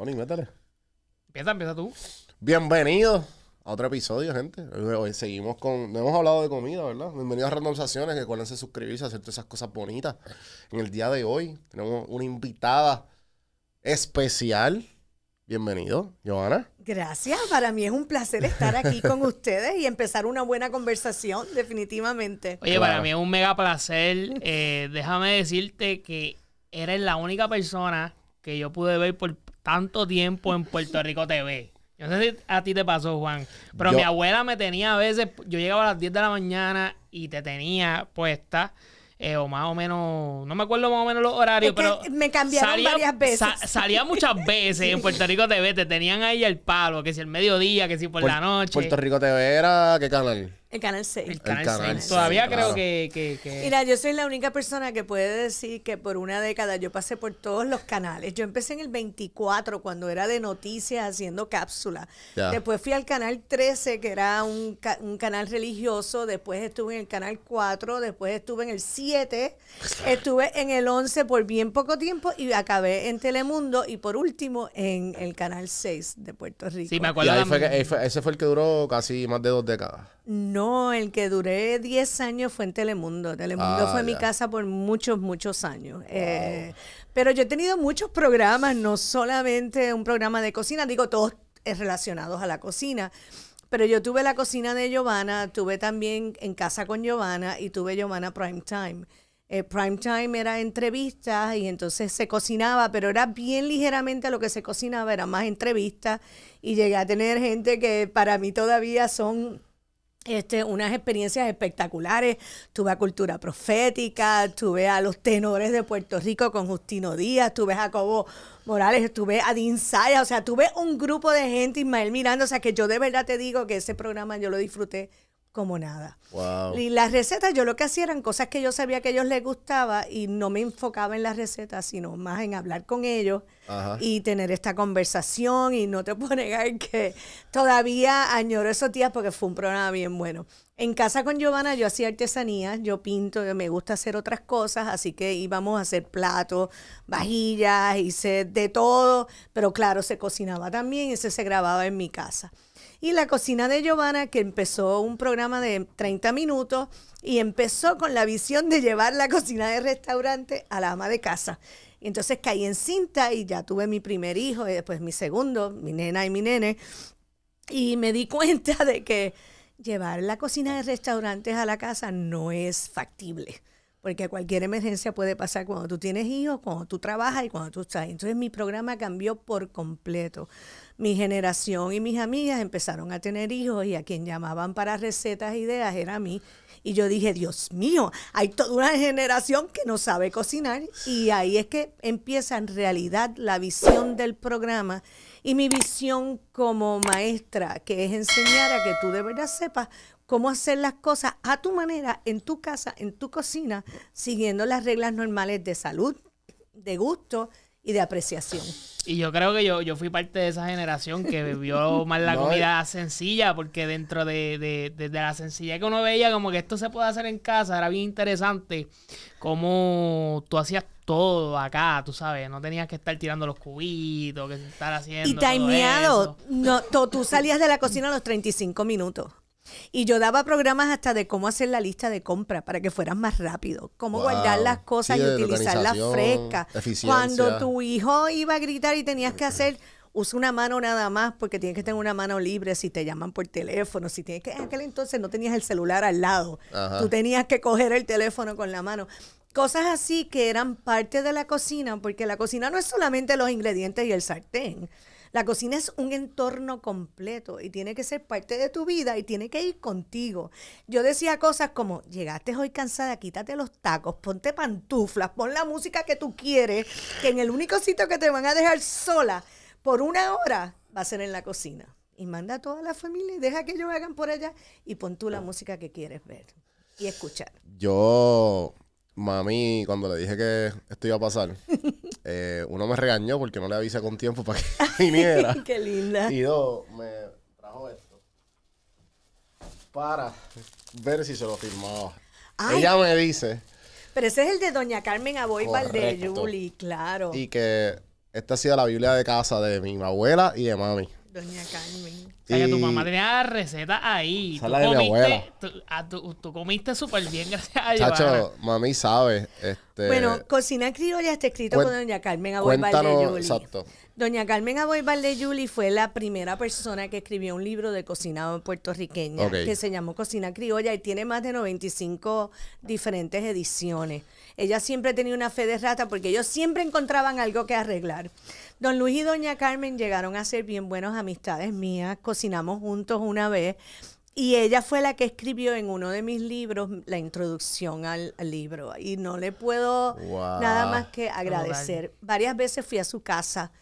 Tony, métale. Empieza, empieza tú. Bienvenido a otro episodio, gente. Hoy seguimos con. No hemos hablado de comida, ¿verdad? Bienvenidos a Randomizaciones. Recuérdense suscribirse, hacer todas esas cosas bonitas. En el día de hoy tenemos una invitada especial. Bienvenido, Johanna. Gracias, para mí es un placer estar aquí con ustedes y empezar una buena conversación, definitivamente. Oye, para mí es un mega placer. Eh, déjame decirte que eres la única persona que yo pude ver por tanto tiempo en Puerto Rico TV. Yo no sé si a ti te pasó, Juan, pero mi abuela me tenía a veces, yo llegaba a las 10 de la mañana y te tenía puesta. Eh, o más o menos, no me acuerdo más o menos los horarios, pero. Me cambiaron salía, varias veces. salía muchas veces en Puerto Rico TV, te tenían ahí el palo, que si el mediodía, que si por, la noche. Puerto Rico TV era, ¿qué canal? El Canal 6. El Canal, 6. Todavía creo que, Mira, yo soy la única persona que puede decir que por una década yo pasé por todos los canales. Yo empecé en el 24 cuando era de noticias haciendo cápsula. Después fui al Canal 13 que era un, canal religioso. Después estuve en el Canal 4. Después estuve en el 7. estuve en el 11 por bien poco tiempo y acabé en Telemundo y por último en el Canal 6 de Puerto Rico. Sí, me acuerdo. ese fue el que duró casi más de dos décadas. No no, el que duré 10 años fue en Telemundo. Telemundo fue mi ah, casa por muchos, muchos años. Eh, pero yo he tenido muchos programas, no solamente un programa de cocina, digo todos relacionados a la cocina. Pero yo tuve la cocina de Giovanna, tuve también en casa con Giovanna y tuve Giovanna Prime Time. Eh, prime time era entrevistas y entonces se cocinaba, pero era bien ligeramente lo que se cocinaba, era más entrevistas y llegué a tener gente que para mí todavía son este, unas experiencias espectaculares. Tuve a Cultura Profética, tuve a los tenores de Puerto Rico con Justino Díaz, tuve a Jacobo Morales, tuve a Dean Saya, o sea, tuve un grupo de gente, Ismael mirando, o sea, que yo de verdad te digo que ese programa yo lo disfruté como nada. Y las recetas, yo lo que hacía eran cosas que yo sabía que a ellos les gustaba y no me enfocaba en las recetas, sino más en hablar con ellos y tener esta conversación. Y no te puedo negar que todavía añoro esos días porque fue un programa bien bueno. En casa con Giovanna yo hacía artesanía, yo pinto, me gusta hacer otras cosas, así que íbamos a hacer platos, vajillas, hice de todo, pero claro, se cocinaba también y ese se grababa en mi casa. Y la cocina de Giovanna, que empezó un programa de 30 minutos y empezó con la visión de llevar la cocina de restaurante a la ama de casa. entonces caí en cinta y ya tuve mi primer hijo y después mi segundo, mi nena y mi nene. Y me di cuenta de que llevar la cocina de restaurantes a la casa no es factible porque cualquier emergencia puede pasar cuando tú tienes hijos, cuando tú trabajas y cuando tú estás. Entonces mi programa cambió por completo. Mi generación y mis amigas empezaron a tener hijos y a quien llamaban para recetas e ideas era a mí. Y yo dije, Dios mío, hay toda una generación que no sabe cocinar. Y ahí es que empieza en realidad la visión del programa y mi visión como maestra, que es enseñar a que tú de verdad sepas cómo hacer las cosas a tu manera, en tu casa, en tu cocina, siguiendo las reglas normales de salud, de gusto y de apreciación. Y yo creo que yo, yo fui parte de esa generación que vivió más la comida eh. sencilla, porque dentro de, de, la sencillez que uno veía, como que esto se puede hacer en casa, era bien interesante cómo tú hacías todo acá, tú sabes, no tenías que estar tirando los cubitos, que estar haciendo. Y timeado, no, tú salías de la cocina a los 35 minutos. Y yo daba programas hasta de cómo hacer la lista de compra para que fueras más rápido, cómo guardar las cosas y utilizarlas frescas. Cuando tu hijo iba a gritar y tenías que hacer usa una mano nada más porque tienes que tener una mano libre si te llaman por teléfono, si tienes que en aquel entonces no tenías el celular al lado, tú tenías que coger el teléfono con la mano. Cosas así que eran parte de la cocina, porque la cocina no es solamente los ingredientes y el sartén. La cocina es un entorno completo y tiene que ser parte de tu vida y tiene que ir contigo. Yo decía cosas como, llegaste hoy cansada, quítate los tacos, ponte pantuflas, pon la música que tú quieres, que en el único sitio que te van a dejar sola por una hora va a ser en la cocina. Y manda a toda la familia y deja que ellos hagan por allá y pon tú la música que quieres ver y escuchar. Yo mami, cuando le dije que esto iba a pasar, eh, uno me regañó porque no le avisé con tiempo para que viniera. Qué linda. Y dos, me trajo esto para ver si se lo firmaba. Ella me dice. Pero ese es el de Doña Carmen Aboy de Yuli, claro. Y que esta ha sido la Biblia de casa de mi abuela y de mami. Doña Carmen. O sea, que tu mamá tenía la receta ahí. Esa tú, la de mi abuela. Tú, comiste súper bien, gracias a Dios. Chacho, mami sabe. Este... Bueno, cocina criolla está escrito con Doña Carmen, Cuéntanos, Exacto. Doña Carmen de Yuli fue la primera persona que escribió un libro de cocina puertorriqueña que se llamó Cocina Criolla y tiene más de 95 diferentes ediciones. Ella siempre tenía una fe de rata porque ellos siempre encontraban algo que arreglar. Don Luis y Doña Carmen llegaron a ser bien buenos amistades mías, cocinamos juntos una vez y ella fue la que escribió en uno de mis libros la introducción al, libro. Y no le puedo nada más que agradecer. Varias veces fui a su casa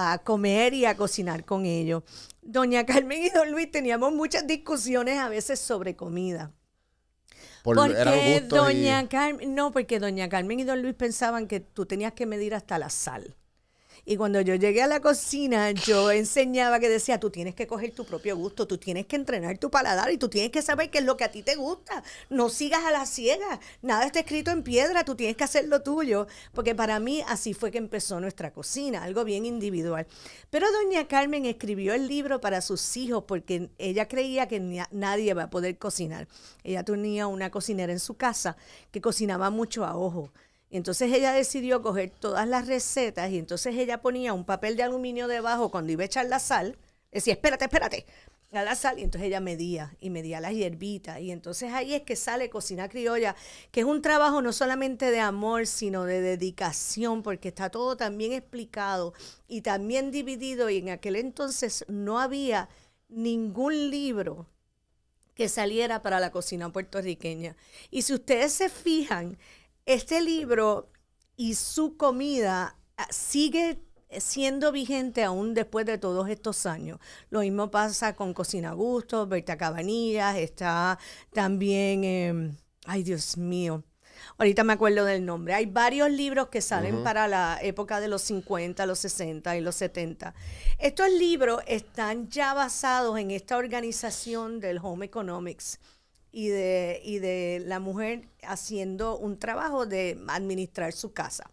a comer y a cocinar con ellos. Doña Carmen y don Luis teníamos muchas discusiones a veces sobre comida. porque doña Carmen, no, porque doña Carmen y don Luis pensaban que tú tenías que medir hasta la sal. Y cuando yo llegué a la cocina, yo enseñaba que decía, tú tienes que coger tu propio gusto, tú tienes que entrenar tu paladar y tú tienes que saber qué es lo que a ti te gusta. No sigas a la ciega, nada está escrito en piedra, tú tienes que hacer lo tuyo. Porque para mí así fue que empezó nuestra cocina, algo bien individual. Pero doña Carmen escribió el libro para sus hijos porque ella creía que nadie va a poder cocinar. Ella tenía una cocinera en su casa que cocinaba mucho a ojo entonces ella decidió coger todas las recetas y entonces ella ponía un papel de aluminio debajo cuando iba a echar la sal. Decía, espérate, espérate, a la sal. Y entonces ella medía y medía las hierbitas. Y entonces ahí es que sale cocina criolla, que es un trabajo no solamente de amor, sino de dedicación, porque está todo también explicado y también dividido. Y en aquel entonces no había ningún libro que saliera para la cocina puertorriqueña. Y si ustedes se fijan, este libro y su comida ah, sigue siendo vigente aún después de todos estos años. Lo mismo pasa con Cocina Gusto, Berta Cabanillas, está también, em, ay Dios mío, ahorita me acuerdo del nombre. Hay varios libros que salen para la época de los 50, los 60 y los 70. Estos libros están ya basados en esta organización del Home Economics y de, y de la mujer haciendo un trabajo de administrar su casa.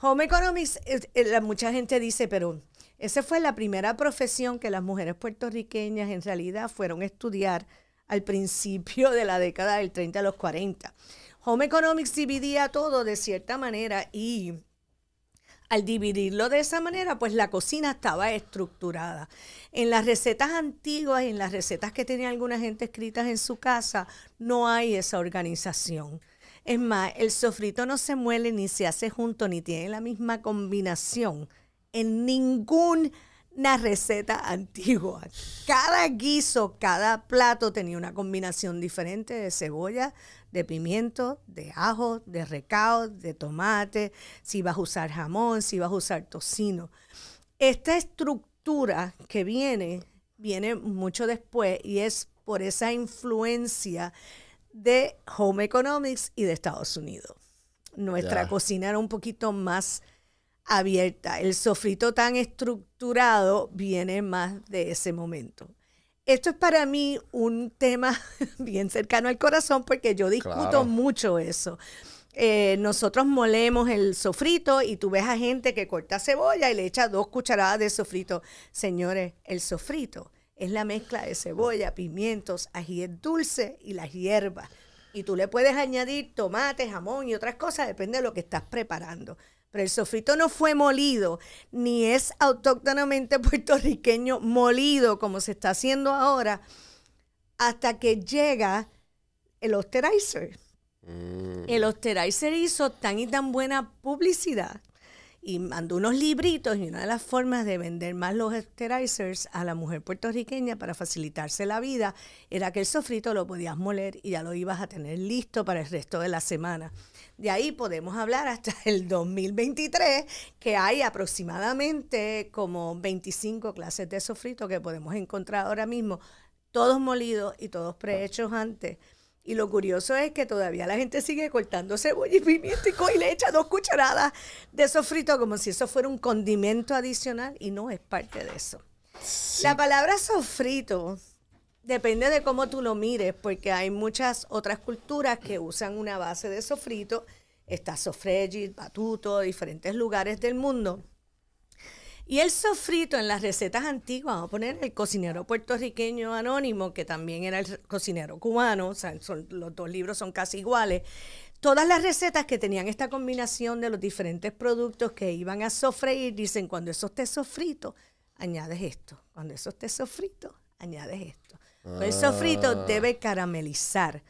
Home economics, eh, eh, mucha gente dice, pero esa fue la primera profesión que las mujeres puertorriqueñas en realidad fueron a estudiar al principio de la década del 30 a los 40. Home economics dividía todo de cierta manera y al dividirlo de esa manera, pues la cocina estaba estructurada. En las recetas antiguas y en las recetas que tenía alguna gente escritas en su casa, no hay esa organización. Es más, el sofrito no se muele ni se hace junto ni tiene la misma combinación en ninguna receta antigua. Cada guiso, cada plato tenía una combinación diferente de cebolla, de pimiento, de ajo, de recao, de tomate, si vas a usar jamón, si vas a usar tocino. Esta estructura que viene, viene mucho después y es por esa influencia de Home Economics y de Estados Unidos. Nuestra cocina era un poquito más abierta. El sofrito tan estructurado viene más de ese momento. Esto es para mí un tema bien cercano al corazón porque yo discuto mucho eso. Eh, nosotros molemos el sofrito y tú ves a gente que corta cebolla y le echa dos cucharadas de sofrito. Señores, el sofrito es la mezcla de cebolla, pimientos, ajíes dulce y las hierbas. Y tú le puedes añadir tomate, jamón y otras cosas, depende de lo que estás preparando. Pero el sofrito no fue molido, ni es autóctonamente puertorriqueño molido como se está haciendo ahora, hasta que llega el osterizer. Mm. El osterizer hizo tan y tan buena publicidad y mandó unos libritos y una de las formas de vender más los esterizers a la mujer puertorriqueña para facilitarse la vida era que el sofrito lo podías moler y ya lo ibas a tener listo para el resto de la semana. De ahí podemos hablar hasta el 2023 que hay aproximadamente como 25 clases de sofrito que podemos encontrar ahora mismo, todos molidos y todos prehechos antes y lo curioso es que todavía la gente sigue cortando cebolla y pimiento y, le echa dos cucharadas de sofrito como si eso fuera un condimento adicional y no es parte de eso. La palabra sofrito depende de cómo tú lo mires, porque hay muchas otras culturas que usan una base de sofrito. Está Sofregit, Batuto, diferentes lugares del mundo. Y el sofrito en las recetas antiguas, vamos a poner el cocinero puertorriqueño anónimo, que también era el cocinero cubano, o sea, son, los dos libros son casi iguales. Todas las recetas que tenían esta combinación de los diferentes productos que iban a sofreír, dicen, cuando eso esté sofrito, añades esto. Cuando eso esté sofrito, añades esto. Pues el sofrito ah. debe caramelizar.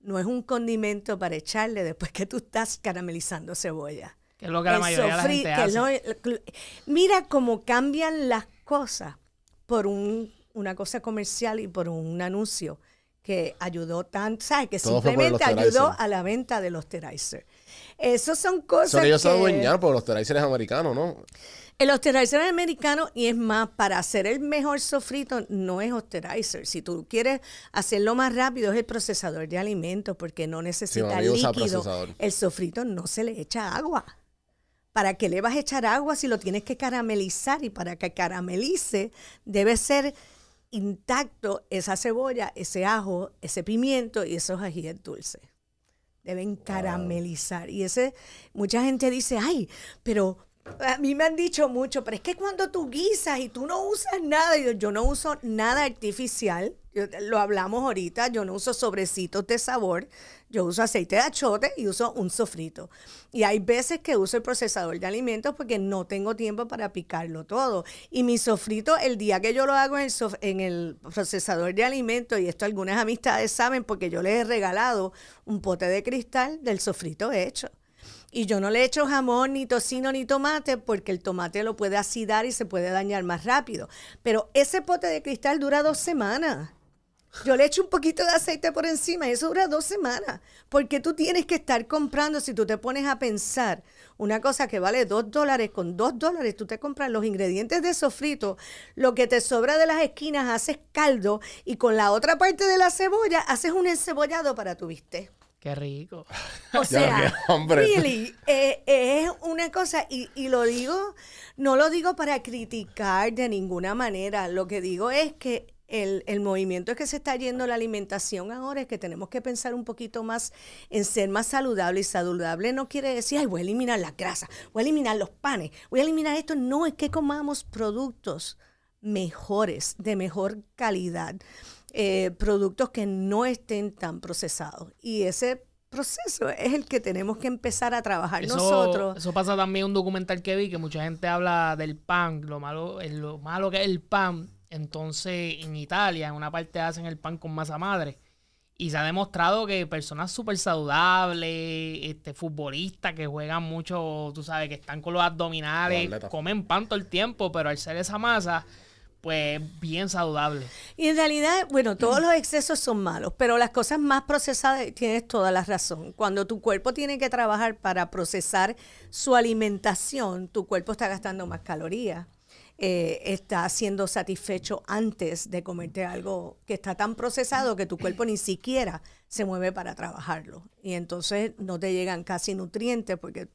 No es un condimento para echarle después que tú estás caramelizando cebolla es lo que la mayoría de la gente mira cómo cambian las cosas por una cosa comercial y por un anuncio que ayudó tan, ¿sabes? Que simplemente ayudó a la venta del los Terizer. Esos son cosas. Son ellos que... se adueñaron por los Osterizers americanos, ¿no? El osterizer es americano y es más, para hacer el mejor sofrito no es osterizer. Si tú quieres hacerlo más rápido es el procesador de alimentos porque no necesita líquido. El sofrito no se le echa agua. ¿Para qué le vas a echar agua si lo tienes que caramelizar? Y para que caramelice debe ser intacto esa cebolla, ese ajo, ese pimiento y esos ajíes dulces. Deben caramelizar. Y ese, mucha gente dice, ay, pero a mí me han dicho mucho, pero es que cuando tú guisas y tú no usas nada, yo no uso nada artificial, lo hablamos ahorita, yo no uso sobrecitos de sabor, yo uso aceite de achote y uso un sofrito. Y hay veces que uso el procesador de alimentos porque no tengo tiempo para picarlo todo. Y mi sofrito, el día que yo lo hago en el, en el procesador de alimentos, y esto algunas amistades saben porque yo les he regalado un pote de cristal del sofrito hecho. Y yo no le echo jamón, ni tocino, ni tomate, porque el tomate lo puede acidar y se puede dañar más rápido. Pero ese pote de cristal dura dos semanas yo le echo un poquito de aceite por encima y eso dura dos semanas. Porque tú tienes que estar comprando, si tú te pones a pensar, una cosa que vale dos dólares, con dos dólares tú te compras los ingredientes de sofrito, lo que te sobra de las esquinas haces caldo y con la otra parte de la cebolla haces un encebollado para tu bistec. Qué rico. O sea, hombre. Eh, eh, es una cosa, y, y, lo digo, no lo digo para criticar de ninguna manera, lo que digo es que el, movimiento es que se está yendo la alimentación ahora, es que tenemos que pensar un poquito más en ser más saludable y saludable no quiere decir, ay, voy a eliminar la grasa, voy a eliminar los panes, voy a eliminar esto. No, es que comamos productos mejores, de mejor calidad, eh, productos que no estén tan procesados. Y ese proceso es el que tenemos que empezar a trabajar nosotros. Eso pasa también en un documental que vi, que mucha gente habla del pan, lo malo, lo malo que es el pan entonces, en Italia, en una parte hacen el pan con masa madre. Y se ha demostrado que personas súper saludables, este, futbolistas que juegan mucho, tú sabes, que están con los abdominales, comen pan todo el tiempo, pero al ser esa masa, pues bien saludable. Y en realidad, bueno, todos los excesos son malos, pero las cosas más procesadas, tienes toda la razón. Cuando tu cuerpo tiene que trabajar para procesar su alimentación, tu cuerpo está gastando más calorías. Eh, está siendo satisfecho antes de comerte algo que está tan procesado que tu cuerpo ni siquiera se mueve para trabajarlo. Y entonces no te llegan casi nutrientes porque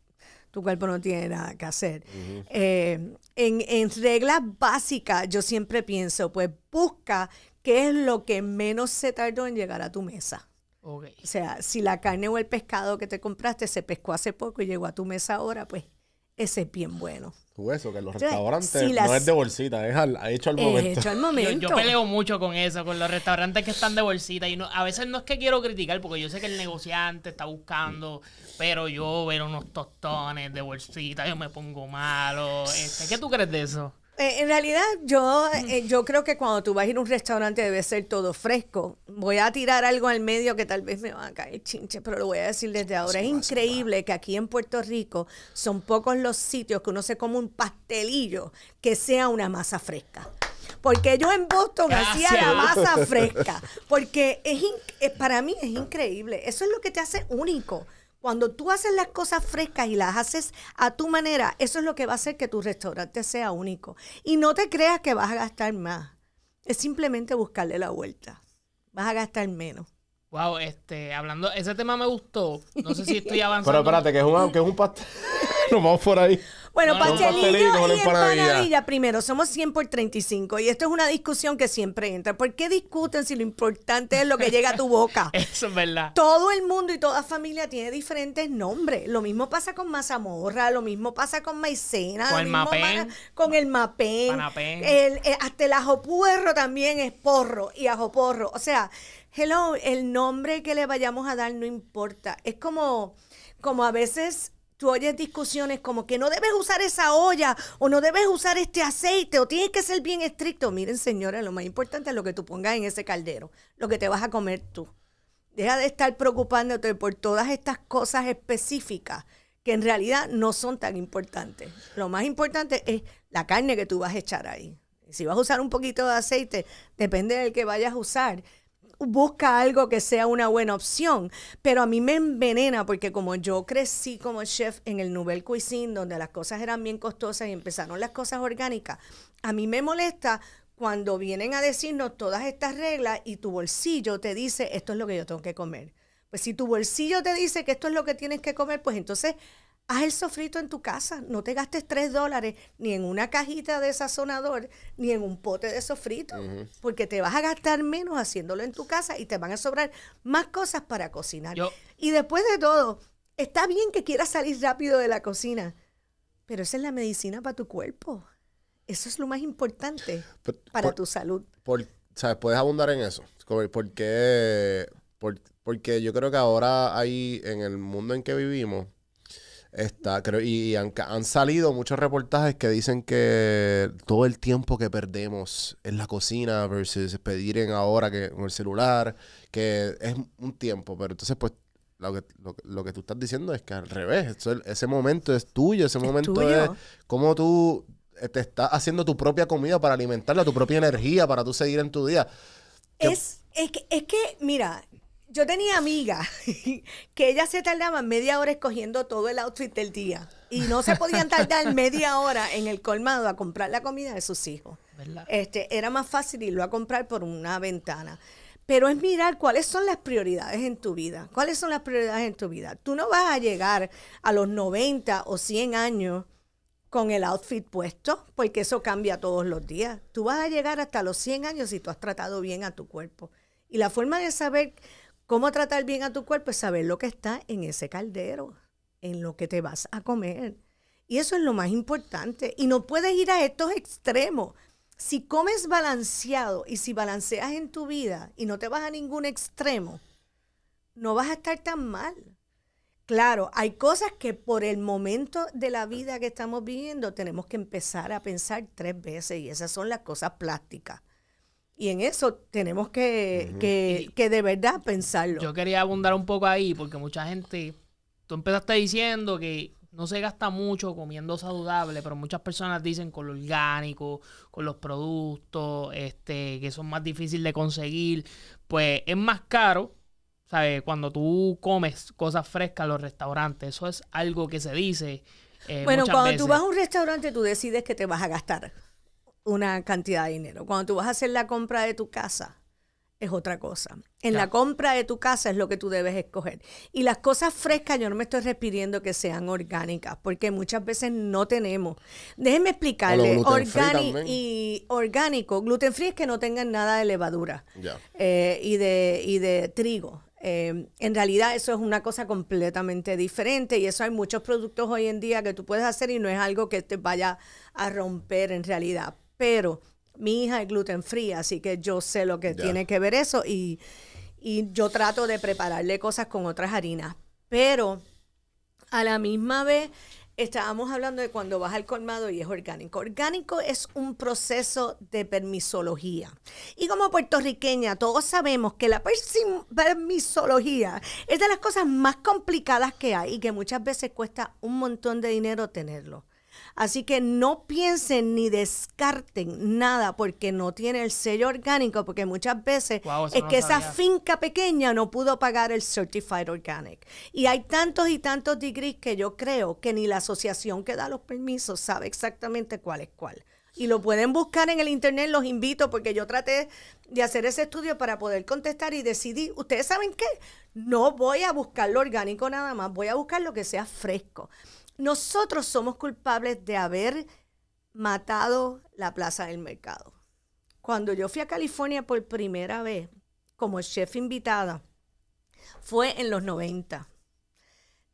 tu cuerpo no tiene nada que hacer. Eh, en, reglas básicas, yo siempre pienso, pues busca qué es lo que menos se tardó en llegar a tu mesa. O sea, si la carne o el pescado que te compraste se pescó hace poco y llegó a tu mesa ahora, pues ese es bien bueno. Tú eso, que los restaurantes no es de bolsita, es hecho al momento. Yo, peleo mucho con eso, con los restaurantes que están de bolsita. Y no, a veces no es que quiero criticar, porque yo sé que el negociante está buscando, pero yo ver unos tostones de bolsita, yo me pongo malo. Este, ¿Qué tú crees de eso? Eh, en realidad, yo, eh, yo creo que cuando tú vas a ir a un restaurante debe ser todo fresco. Voy a tirar algo al medio que tal vez me va a caer chinche, pero lo voy a decir desde ahora. es increíble que aquí en Puerto Rico son pocos los sitios que uno se come un pastelillo que sea una masa fresca. Porque yo en Boston hacía la masa fresca. Porque es, eh, para mí es increíble. Eso es lo que te hace único. Cuando tú haces las cosas frescas y las haces a tu manera, eso es lo que va a hacer que tu restaurante sea único. Y no te creas que vas a gastar más. Es simplemente buscarle la vuelta. Vas a gastar menos. Wow, este, hablando, ese tema me gustó. No sé si estoy avanzando. Pero espérate, que es un, pastel. Nos vamos por ahí. Bueno, no, y Primero, somos 100 por 35 y esto es una discusión que siempre entra. ¿Por qué discuten si lo importante es lo que llega a tu boca? Eso es verdad. Todo el mundo y toda familia tiene diferentes nombres. Lo mismo pasa con mazamorra, lo mismo pasa con maicena, con el mapén, con el mapén, el, eh, hasta el ajo puerro también es porro y ajo porro. O sea, hello, el nombre que le vayamos a dar no importa. Es como, como a veces tú oyes discusiones como que no debes usar esa olla o no debes usar este aceite o tienes que ser bien estricto. Miren, señora, lo más importante es lo que tú pongas en ese caldero, lo que te vas a comer tú. Deja de estar preocupándote por todas estas cosas específicas que en realidad no son tan importantes. Lo más importante es la carne que tú vas a echar ahí. Si vas a usar un poquito de aceite, depende del que vayas a usar busca algo que sea una buena opción, pero a mí me envenena porque como yo crecí como chef en el Nouvelle Cuisine, donde las cosas eran bien costosas y empezaron las cosas orgánicas, a mí me molesta cuando vienen a decirnos todas estas reglas y tu bolsillo te dice esto es lo que yo tengo que comer. Pues si tu bolsillo te dice que esto es lo que tienes que comer, pues entonces haz el sofrito en tu casa, no te gastes tres dólares ni en una cajita de sazonador, ni en un pote de sofrito, porque te vas a gastar menos haciéndolo en tu casa y te van a sobrar más cosas para cocinar. Y después de todo, está bien que quieras salir rápido de la cocina, pero esa es la medicina para tu cuerpo. Eso es lo más importante para tu salud. ¿Sabes? Puedes abundar en eso. Porque, porque yo creo que ahora hay, en el mundo en que vivimos, Está, creo, y han, salido muchos reportajes que dicen que todo el tiempo que perdemos en la cocina versus pedir en ahora que con el celular, que es un tiempo, pero entonces pues lo que, lo, que tú estás diciendo es que al revés, ese momento es tuyo, ese momento es cómo tú eh, te estás haciendo tu propia comida para alimentarla, tu propia energía, para tú seguir en tu día. Es, es que, es que, mira, yo tenía amigas que ellas se tardaban media hora escogiendo todo el outfit del día y no se podían tardar media hora en el colmado a comprar la comida de sus hijos. Este, era más fácil irlo a comprar por una ventana. Pero es mirar cuáles son las prioridades en tu vida. ¿Cuáles son las prioridades en tu vida? Tú no vas a llegar a los 90 o 100 años con el outfit puesto, porque eso cambia todos los días. Tú vas a llegar hasta los 100 años si tú has tratado bien a tu cuerpo. Y la forma de saber ¿Cómo tratar bien a tu cuerpo? Es saber lo que está en ese caldero, en lo que te vas a comer. Y eso es lo más importante. Y no puedes ir a estos extremos. Si comes balanceado y si balanceas en tu vida y no te vas a ningún extremo, no vas a estar tan mal. Claro, hay cosas que por el momento de la vida que estamos viviendo tenemos que empezar a pensar tres veces y esas son las cosas plásticas. Y en eso tenemos que, que, de verdad pensarlo. Yo quería abundar un poco ahí, porque mucha gente, tú empezaste diciendo que no se gasta mucho comiendo saludable, pero muchas personas dicen con lo orgánico, con los productos, este, que son más difíciles de conseguir, pues es más caro. ¿Sabes? Cuando tú comes cosas frescas en los restaurantes, eso es algo que se dice. Eh, bueno, cuando tú vas a un restaurante, tú decides que te vas a gastar una cantidad de dinero. Cuando tú vas a hacer la compra de tu casa, es otra cosa. En la compra de tu casa es lo que tú debes escoger. Y las cosas frescas, yo no me estoy repitiendo que sean orgánicas, porque muchas veces no tenemos. Déjenme explicarle, orgánico y orgánico, gluten free es que no tengan nada de levadura eh, y, de, de trigo. Em, en realidad eso es una cosa completamente diferente y eso hay muchos productos hoy en día que tú puedes hacer y no es algo que te vaya a romper en realidad pero mi hija es gluten fría, así que yo sé lo que tiene que ver eso y, y yo trato de prepararle cosas con otras harinas. Pero a la misma vez estábamos hablando de cuando vas al colmado y es orgánico. Orgánico es un proceso de permisología. Y como puertorriqueña, todos sabemos que la permisología es de las cosas más complicadas que hay y que muchas veces cuesta un montón de dinero tenerlo. Así que no piensen ni descarten nada porque no tiene el sello orgánico, porque muchas veces es que esa finca pequeña no pudo pagar el Certified Organic. Y hay tantos y tantos degrees que yo creo que ni la asociación que da los permisos sabe exactamente cuál es cuál. Y lo pueden buscar en el internet, los invito, porque yo traté de hacer ese estudio para poder contestar y decidí, ¿ustedes saben qué? No voy a buscar lo orgánico nada más, voy a buscar lo que sea fresco. Nosotros somos culpables de haber matado la plaza del mercado. Cuando yo fui a California por primera vez como chef invitada, fue en los 90.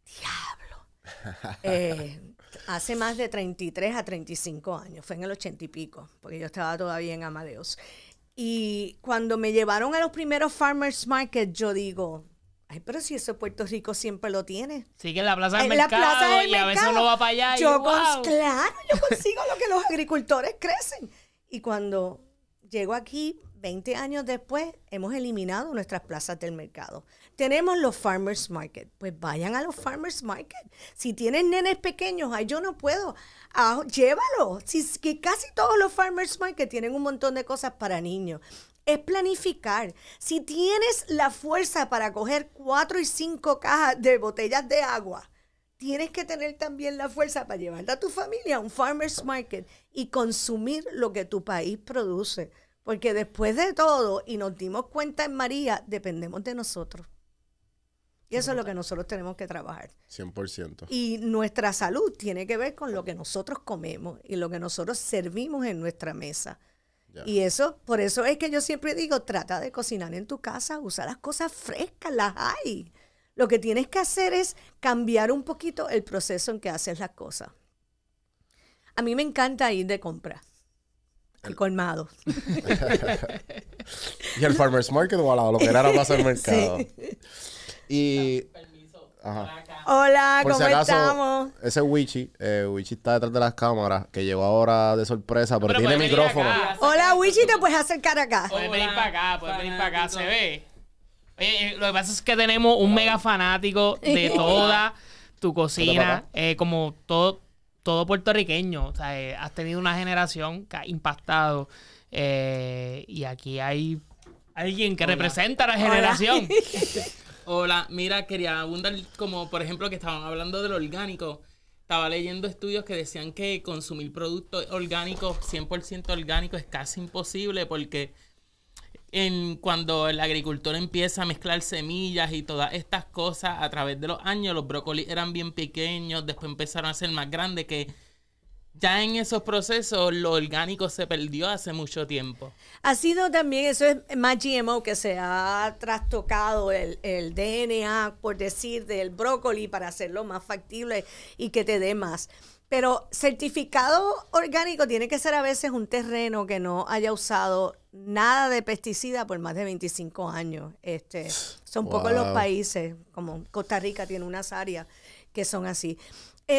Diablo. Eh, hace más de 33 a 35 años, fue en el 80 y pico, porque yo estaba todavía en Amadeus. Y cuando me llevaron a los primeros farmers market, yo digo, pero si eso Puerto Rico siempre lo tiene. Sí, que la plaza del mercado, y a veces uno va para allá yo y Claro, yo consigo lo que los agricultores crecen. Y cuando llego aquí, 20 años después, hemos eliminado nuestras plazas del mercado. Tenemos los farmers market. Pues vayan a los farmers market. Si tienen nenes pequeños, ay, yo no puedo. Ah, llévalo. Si, casi todos los farmers market tienen un montón de cosas para niños es planificar. Si tienes la fuerza para coger cuatro y cinco cajas de botellas de agua, tienes que tener también la fuerza para llevar a tu familia a un farmer's market y consumir lo que tu país produce. Porque después de todo, y nos dimos cuenta en María, dependemos de nosotros. Y eso es lo que nosotros tenemos que trabajar. 100%. Y nuestra salud tiene que ver con lo que nosotros comemos y lo que nosotros servimos en nuestra mesa. Y eso, por eso es que yo siempre digo, trata de cocinar en tu casa, usa las cosas frescas, las hay. Lo que tienes que hacer es cambiar un poquito el proceso en que haces las cosas. A mí me encanta ir de compra. El colmado. ¿Y el farmer's market o a lo que era más el mercado? Y... Hola, ¿cómo estamos? Ese Wichi, eh, Wichi está detrás de las cámaras, que llegó ahora de sorpresa, pero, tiene micrófono. Hola, Wichi, te puedes acercar acá. Puedes venir para acá, puedes venir para acá, se ve. Oye, eh, lo que pasa es que tenemos un mega fanático de toda tu cocina, eh, como todo, todo puertorriqueño. O sea, has tenido una generación que ha impactado. y aquí hay alguien que representa a la generación. Hola, mira, quería abundar como por ejemplo que estaban hablando de lo orgánico. Estaba leyendo estudios que decían que consumir productos orgánicos, 100% orgánico, es casi imposible porque en cuando el agricultor empieza a mezclar semillas y todas estas cosas a través de los años, los brócolis eran bien pequeños, después empezaron a ser más grandes que ya en esos procesos lo orgánico se perdió hace mucho tiempo. Ha sido también, eso es más GMO, que se ha trastocado el, DNA, por decir, del brócoli para hacerlo más factible y que te dé más. Pero certificado orgánico tiene que ser a veces un terreno que no haya usado nada de pesticida por más de 25 años. Este, son pocos los países, como Costa Rica tiene unas áreas que son así.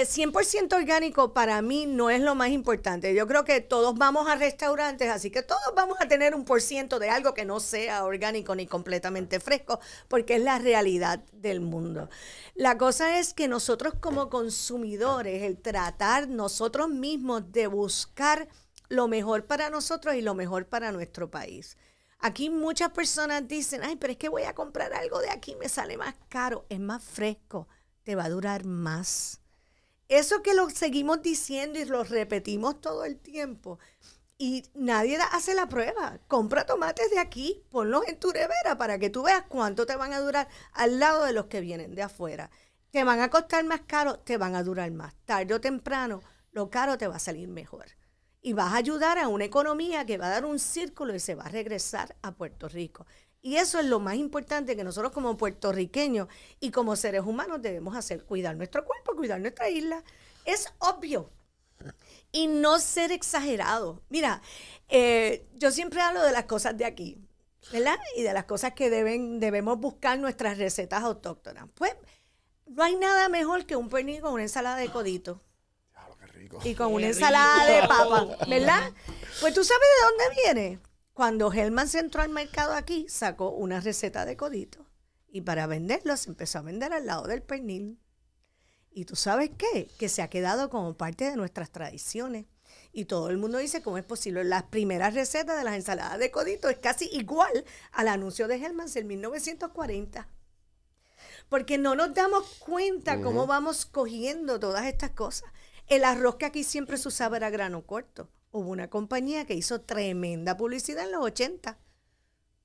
100% eh, orgánico para mí no es lo más importante. Yo creo que todos vamos a restaurantes, así que todos vamos a tener un por ciento de algo que no sea orgánico ni completamente fresco, porque es la realidad del mundo. La cosa es que nosotros como consumidores, el tratar nosotros mismos de buscar lo mejor para nosotros y lo mejor para nuestro país. Aquí muchas personas dicen, ay, pero es que voy a comprar algo de aquí, me sale más caro, es más fresco, te va a durar más eso que lo seguimos diciendo y lo repetimos todo el tiempo. Y nadie hace la prueba. Compra tomates de aquí, ponlos en tu nevera para que tú veas cuánto te van a durar al lado de los que vienen de afuera. Te van a costar más caro, te van a durar más. Tarde o temprano, lo caro te va a salir mejor. Y vas a ayudar a una economía que va a dar un círculo y se va a regresar a Puerto Rico. Y eso es lo más importante que nosotros como puertorriqueños y como seres humanos debemos hacer, cuidar nuestro cuerpo, cuidar nuestra isla. Es obvio. Y no ser exagerado. Mira, eh, yo siempre hablo de las cosas de aquí, ¿verdad? Y de las cosas que deben, debemos buscar nuestras recetas autóctonas. Pues no hay nada mejor que un pernil con una ensalada de codito. Y con una ensalada de papa, ¿verdad? Pues tú sabes de dónde viene cuando Hellman entró al mercado aquí, sacó una receta de codito y para venderlo se empezó a vender al lado del pernil. Y tú sabes qué, que se ha quedado como parte de nuestras tradiciones. Y todo el mundo dice cómo es posible. Las primeras recetas de las ensaladas de codito es casi igual al anuncio de helman's en 1940. Porque no nos damos cuenta cómo vamos cogiendo todas estas cosas. El arroz que aquí siempre se usaba era grano corto hubo una compañía que hizo tremenda publicidad en los 80.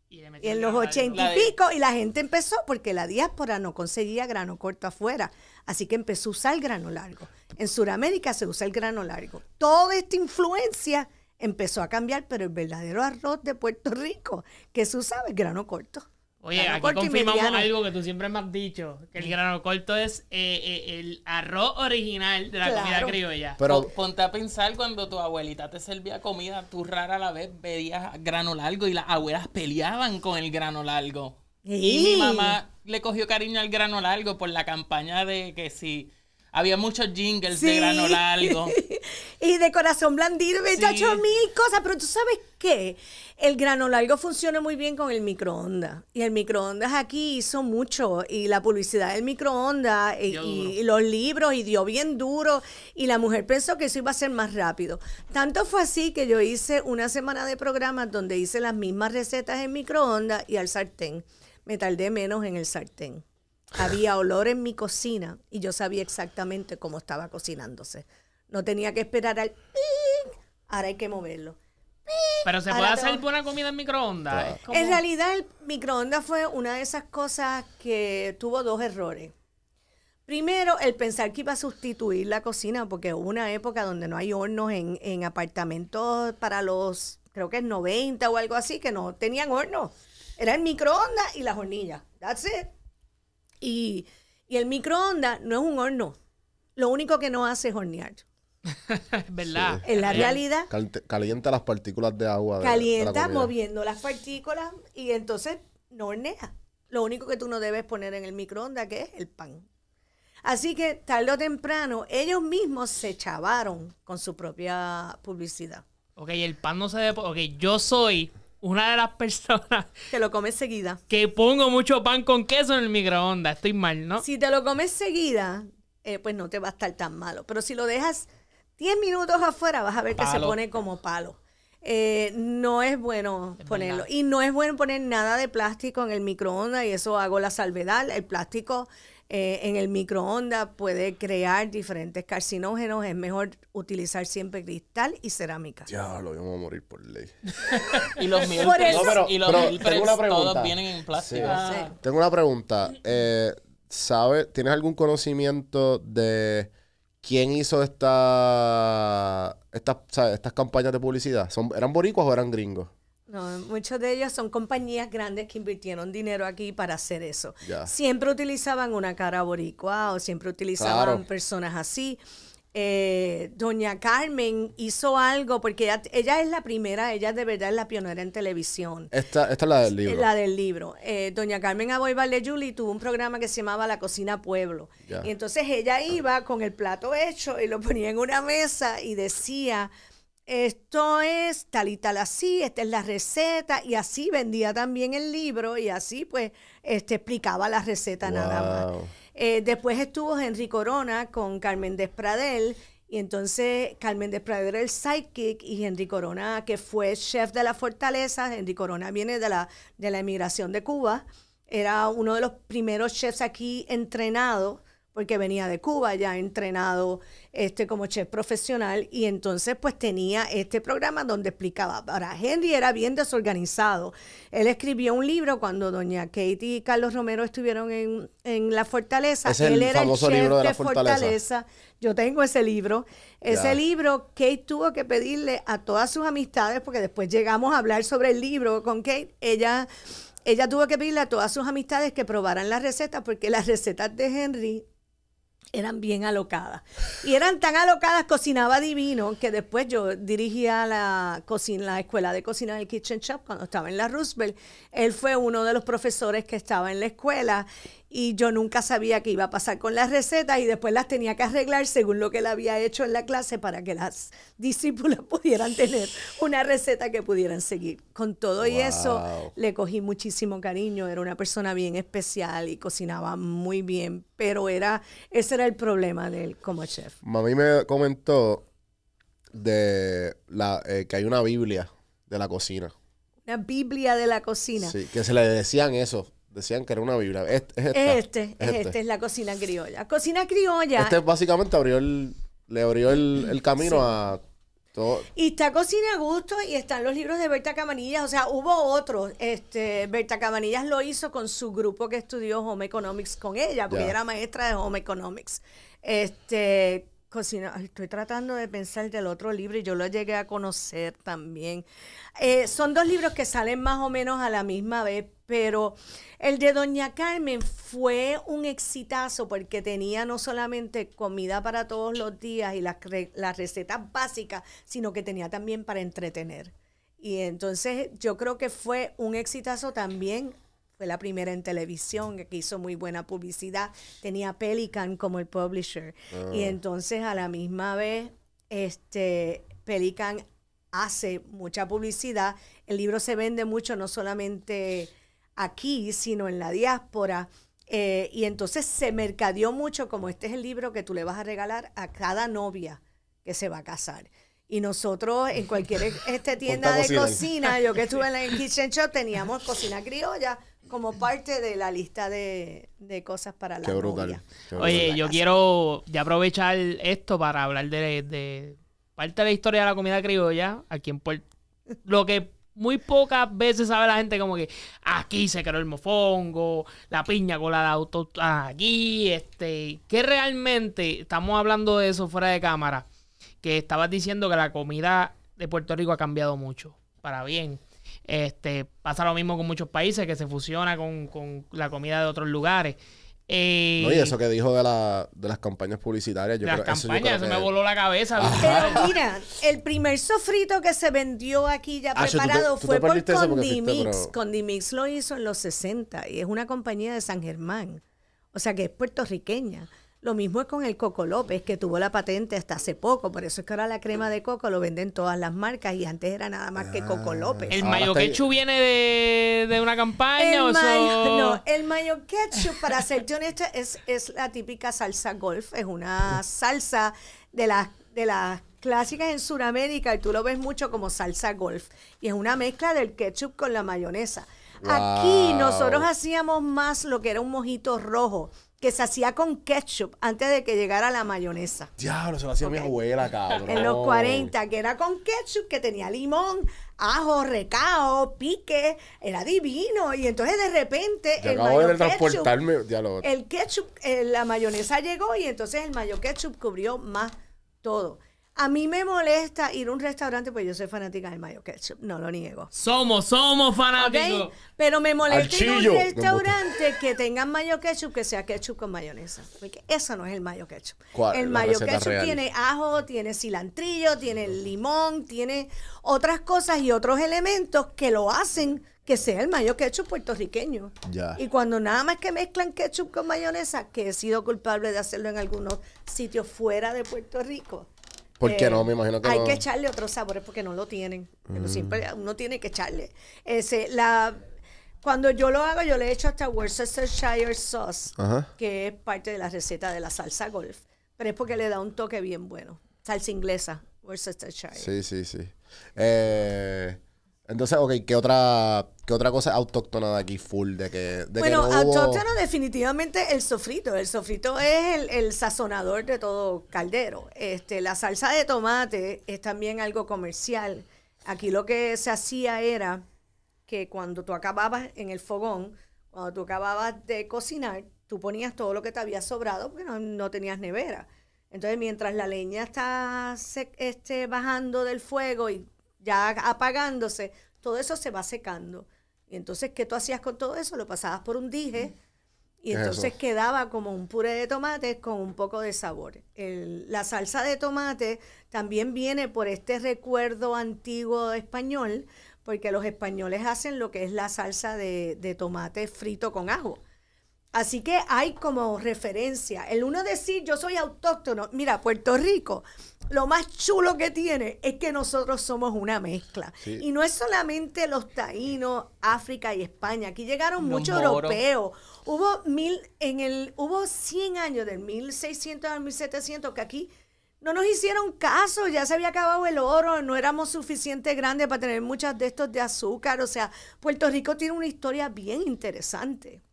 Y, en los ochenta y pico, y la gente empezó, porque la diáspora no conseguía grano corto afuera, así que empezó a usar grano largo. En Sudamérica se usa el grano largo. Toda esta influencia empezó a cambiar, pero el verdadero arroz de Puerto Rico, que se usaba es grano corto. Oye, aquí confirmamos algo que tú siempre me has dicho, que el mm. grano corto es eh, eh, el arroz original de la comida criolla. Pero ponte a pensar cuando tu abuelita te servía comida, tú rara la vez veías grano largo y las abuelas peleaban con el grano largo. Y mi mamá le cogió cariño al grano largo por la campaña de que si había muchos jingles de grano largo. y de corazón blandido, me he hecho mil cosas, pero tú sabes qué, el grano largo funciona muy bien con el microondas. Y el microondas aquí hizo mucho, y la publicidad del microondas, y, y, los libros, y dio bien duro, y la mujer pensó que eso iba a ser más rápido. Tanto fue así que yo hice una semana de programas donde hice las mismas recetas en microondas y al sartén. Me tardé menos en el sartén. Había olor en mi cocina y yo sabía exactamente cómo estaba cocinándose. No tenía que esperar al ¡ping! Ahora hay que moverlo. Pero se puede hacer buena comida en microondas. En realidad, el microondas fue una de esas cosas que tuvo dos errores. Primero, el pensar que iba a sustituir la cocina, porque hubo una época donde no hay hornos en, apartamentos para los, creo que es 90 o algo así, que no tenían hornos. Era el microondas y las hornillas. That's it. Y, el microondas no es un horno. Lo único que no hace es hornear. ¿Verdad? En la realidad. calienta las partículas de agua. calienta moviendo las partículas y entonces no hornea. Lo único que tú no debes poner en el microondas que es el pan. Así que tarde o temprano ellos mismos se chavaron con su propia publicidad. Ok, el pan no se debe... Ok, yo soy una de las personas. Te lo comes seguida. Que pongo mucho pan con queso en el microondas. Estoy mal, ¿no? Si te lo comes seguida, eh, pues no te va a estar tan malo. Pero si lo dejas 10 minutos afuera, vas a ver que se pone como palo. Eh, no es bueno ponerlo. Y no es bueno poner nada de plástico en el microondas, y eso hago la salvedad. El plástico eh, en el microondas puede crear diferentes carcinógenos. Es mejor utilizar siempre cristal y cerámica. Ya, lo vamos a morir por ley. y los mil, y los ah. Ah. tengo una pregunta. todos vienen eh, en plástico. Tengo una pregunta. ¿Sabes? ¿Tienes algún conocimiento de quién hizo esta, estas campañas de publicidad? ¿Son, ¿Eran boricuas o eran gringos? No, muchos de ellos son compañías grandes que invirtieron dinero aquí para hacer eso. Siempre utilizaban una cara boricua o siempre utilizaban personas así. Eh, doña Carmen hizo algo, porque ella, es la primera, ella de verdad es la pionera en televisión. Esta, esta es la del eh, libro. La del libro. Eh, doña Carmen Aboy Julie tuvo un programa que se llamaba La Cocina Pueblo. Y entonces ella iba con el plato hecho y lo ponía en una mesa y decía esto es tal y tal así, esta es la receta, y así vendía también el libro, y así pues este, explicaba la receta nada más. Eh, después estuvo Henry Corona con Carmen Despradel, y entonces Carmen Despradel era el sidekick, y Henry Corona, que fue chef de la fortaleza, Henry Corona viene de la, de la emigración de Cuba, era uno de los primeros chefs aquí entrenados porque venía de Cuba ya entrenado este, como chef profesional y entonces pues tenía este programa donde explicaba. Ahora, Henry era bien desorganizado. Él escribió un libro cuando doña Kate y Carlos Romero estuvieron en, La Fortaleza. Él era el chef de, la Fortaleza. Yo tengo ese libro. Ese libro Kate tuvo que pedirle a todas sus amistades, porque después llegamos a hablar sobre el libro con Kate. Ella... Ella tuvo que pedirle a todas sus amistades que probaran las recetas porque las recetas de Henry eran bien alocadas. Y eran tan alocadas, cocinaba divino, que después yo dirigía la, cocina, la escuela de cocina del Kitchen Shop cuando estaba en la Roosevelt. Él fue uno de los profesores que estaba en la escuela y yo nunca sabía qué iba a pasar con las recetas y después las tenía que arreglar según lo que él había hecho en la clase para que las discípulas pudieran tener una receta que pudieran seguir. Con todo y eso le cogí muchísimo cariño, era una persona bien especial y cocinaba muy bien, pero era ese era el problema de él como chef. Mami me comentó de la, eh, que hay una Biblia de la cocina. Una Biblia de la cocina. Sí, que se le decían eso Decían que era una biblia. Este, este, este, es la cocina criolla. Cocina criolla. Este básicamente abrió el, le abrió el, camino a todo. Y está Cocina a Gusto y están los libros de Berta Camanillas. O sea, hubo otros. Este, Berta Camanillas lo hizo con su grupo que estudió Home Economics con ella, porque era maestra de Home Economics. Este, cocina, estoy tratando de pensar del otro libro y yo lo llegué a conocer también. Eh, son dos libros que salen más o menos a la misma vez, pero el de Doña Carmen fue un exitazo porque tenía no solamente comida para todos los días y las, las recetas básicas, sino que tenía también para entretener. Y entonces yo creo que fue un exitazo también. Fue la primera en televisión que hizo muy buena publicidad. Tenía Pelican como el publisher. Y ah. entonces a la misma vez, este, Pelican hace mucha publicidad. El libro se vende mucho, no solamente aquí, sino en la diáspora. Eh, y entonces se mercadeó mucho como este es el libro que tú le vas a regalar a cada novia que se va a casar. Y nosotros en cualquier este tienda de cocina, yo que estuve en la Kitchen Shop, teníamos cocina criolla como parte de la lista de, cosas para la Novia. Oye, yo quiero aprovechar esto para hablar de, parte de la historia de la comida criolla aquí en Puerto lo que muy pocas veces sabe la gente como que aquí se creó el mofongo, la piña la auto aquí, este, que realmente estamos hablando de eso fuera de cámara, que estabas diciendo que la comida de Puerto Rico ha cambiado mucho, para bien. Este, pasa lo mismo con muchos países que se fusiona con, con la comida de otros lugares. Eh, no, y eso que dijo de, la, de las campañas publicitarias, yo creo, las campañas, eso, me voló la cabeza. Ah. Pero mira, el primer sofrito que se vendió aquí ya ah, preparado fue por Condimix. Condimix lo hizo en los 60 y es una compañía de San Germán. O sea que es puertorriqueña. Lo mismo es con el Coco López, que tuvo la patente hasta hace poco. Por eso es que ahora la crema de coco lo venden todas las marcas y antes era nada más que Coco ah. López. ¿El mayo ketchup viene de, una campaña? o No, el mayo ketchup, para serte honesta, es, es la típica salsa golf. Es una salsa de las, de las clásicas en Sudamérica y tú lo ves mucho como salsa golf. Y es una mezcla del ketchup con la mayonesa. Aquí nosotros hacíamos más lo que era un mojito rojo que se hacía con ketchup antes de que llegara la mayonesa. Diablo, se lo hacía mi abuela, cabrón. En los 40, que era con ketchup, que tenía limón, ajo, recao, pique, era divino. Y entonces de repente. el El ketchup, eh, la mayonesa llegó y entonces el mayo ketchup cubrió más todo. A mí me molesta ir a un restaurante, pues yo soy fanática del mayo ketchup, no lo niego. Somos, somos fanáticos. Pero me molesta ir a un restaurante que tengan mayo ketchup que sea ketchup con mayonesa. Porque eso no es el mayo ketchup. El mayo ketchup tiene ajo, tiene cilantrillo, tiene limón, tiene otras cosas y otros elementos que lo hacen que sea el mayo ketchup puertorriqueño. Y cuando nada más que mezclan ketchup con mayonesa, que he sido culpable de hacerlo en algunos sitios fuera de Puerto Rico porque eh, no, me imagino que Hay que echarle otros sabores porque no lo tienen. Mm. Siempre uno tiene que echarle. Ese, la, cuando yo lo hago, yo le echo hasta Worcestershire sauce, que es parte de la receta de la salsa golf. Pero es porque le da un toque bien bueno. Salsa inglesa, Worcestershire. Sí, sí, sí. Eh, entonces, ok, ¿qué otra, otra cosa autóctona de aquí full? De que, bueno, definitivamente el sofrito. El sofrito es el, sazonador de todo caldero. Este, la salsa de tomate es también algo comercial. Aquí lo que se hacía era que cuando tú acababas en el fogón, cuando tú acababas de cocinar, tú ponías todo lo que te había sobrado porque no, tenías nevera. Entonces, mientras la leña está este, bajando del fuego y ya apagándose, todo eso se va secando. Y entonces, ¿qué tú hacías con todo eso? Lo pasabas por un dije y entonces quedaba como un puré de tomate con un poco de sabor. la salsa de tomate también viene por este recuerdo antiguo español, porque los españoles hacen lo que es la salsa de, de tomate frito con ajo. Así que hay como referencia. El uno decir yo soy autóctono. Mira, Puerto Rico, lo más chulo que tiene es que nosotros somos una mezcla. Y no es solamente los taínos, África y España. Aquí llegaron muchos europeos. Hubo mil, en el, hubo 100 años, del 1600 al 1700, que aquí no nos hicieron caso, ya se había acabado el oro, no éramos suficiente grandes para tener muchas de estos de azúcar. O sea, Puerto Rico tiene una historia bien interesante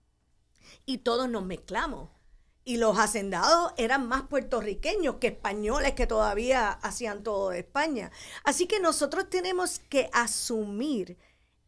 y todos nos mezclamos. Y los hacendados eran más puertorriqueños que españoles que todavía hacían todo de España. Así que nosotros tenemos que asumir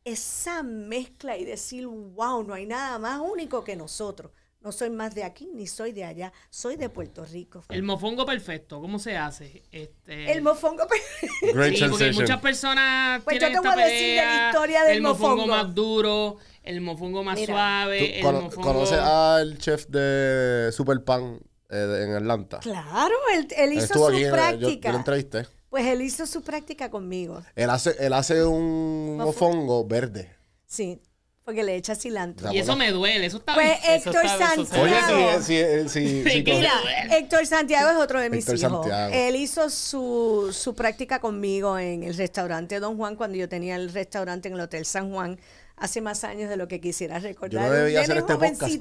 esa mezcla y decir, wow, no hay nada más único que nosotros. No soy más de aquí ni soy de allá, soy de Puerto Rico. El mofongo perfecto, ¿cómo se hace? Este... El mofongo perfecto. sí, porque muchas personas pues yo te esta decir de la historia del el mofongo. más duro, el mofongo más suave. El al chef de Super Pan eh, en Atlanta? Claro, él, hizo su práctica. lo entrevisté. Pues él hizo su práctica conmigo. Él hace, él hace un mofongo verde. Sí porque le echa cilantro. Y eso me duele, eso está Pues Héctor Santiago. Oye, sí, eh, Sí, eh, Mira, Héctor Santiago es otro de mis hijos. Él hizo su, su práctica conmigo en el restaurante Don Juan cuando yo tenía el restaurante en el Hotel San Juan hace más años de lo que quisiera recordar. Yo no debía hacer este podcast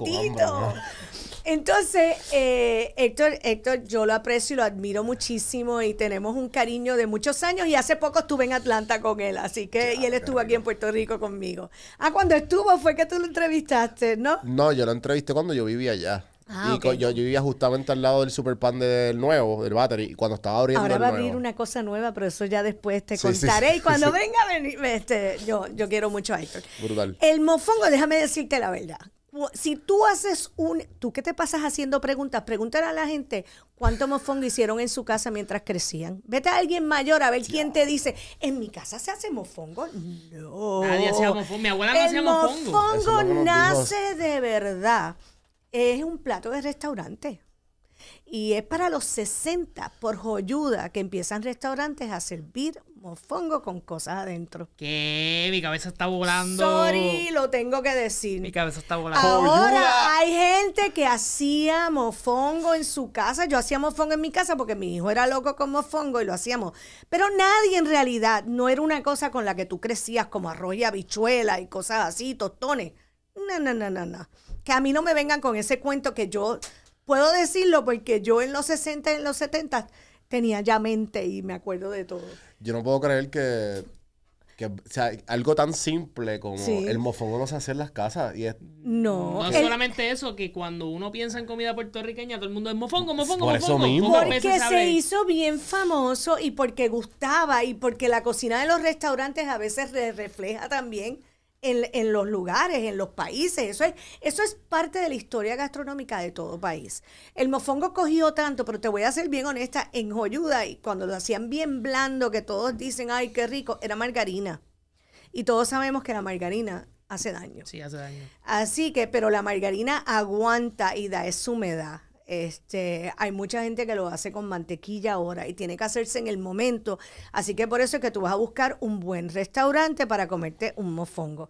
entonces, eh, Héctor, Héctor, yo lo aprecio y lo admiro muchísimo y tenemos un cariño de muchos años y hace poco estuve en Atlanta con él, así que, y él estuvo aquí en Puerto Rico conmigo. Ah, cuando estuvo fue que tú lo entrevistaste, ¿no? No, yo lo entrevisté cuando yo vivía allá. Ah, y yo, vivía justamente al lado del Superpan del nuevo, del Battery, y cuando estaba abriendo. Ahora va a abrir una cosa nueva, pero eso ya después te contaré. y cuando venga, este, yo, yo quiero mucho a Héctor. Brutal. El mofongo, déjame decirte la verdad si tú haces un, tú qué te pasas haciendo preguntas, pregúntale a la gente cuánto mofongo hicieron en su casa mientras crecían. Vete a alguien mayor a ver quién te dice, en mi casa se hace mofongo. No. Nadie hacía mofongo, mi abuela no hacía mofongo. El mofongo nace de verdad. Es un plato de restaurante. Y es para los 60 por joyuda que empiezan restaurantes a servir mofongo con cosas adentro. ¿Qué? Mi cabeza está volando. Sorry, lo tengo que decir. Mi cabeza está volando. hay gente que hacía mofongo en su casa. Yo hacía mofongo en mi casa porque mi hijo era loco con mofongo y lo hacíamos. Pero nadie en realidad no era una cosa con la que tú crecías como arroz y habichuela y cosas así, tostones. No, no, no, no, no. Que a mí no me vengan con ese cuento que yo Puedo decirlo porque yo en los 60 y en los 70 tenía ya mente y me acuerdo de todo. Yo no puedo creer que, algo tan simple como el mofongo no se hace en las casas. Y es... No. No solamente eso, que cuando uno piensa en comida puertorriqueña, todo el mundo es mofongo, mofongo, Por Eso mismo. Porque se hizo bien famoso y porque gustaba y porque la cocina de los restaurantes a veces refleja también en, los lugares, en los países. Eso es, eso es parte de la historia gastronómica de todo país. El mofongo cogió tanto, pero te voy a ser bien honesta, en Joyuda, y cuando lo hacían bien blando, que todos dicen, ay, qué rico, era margarina. Y todos sabemos que la margarina hace daño. Sí, hace daño. Así que, pero la margarina aguanta y da, es humedad. Este, hay mucha gente que lo hace con mantequilla ahora y tiene que hacerse en el momento. Así que por eso es que tú vas a buscar un buen restaurante para comerte un mofongo.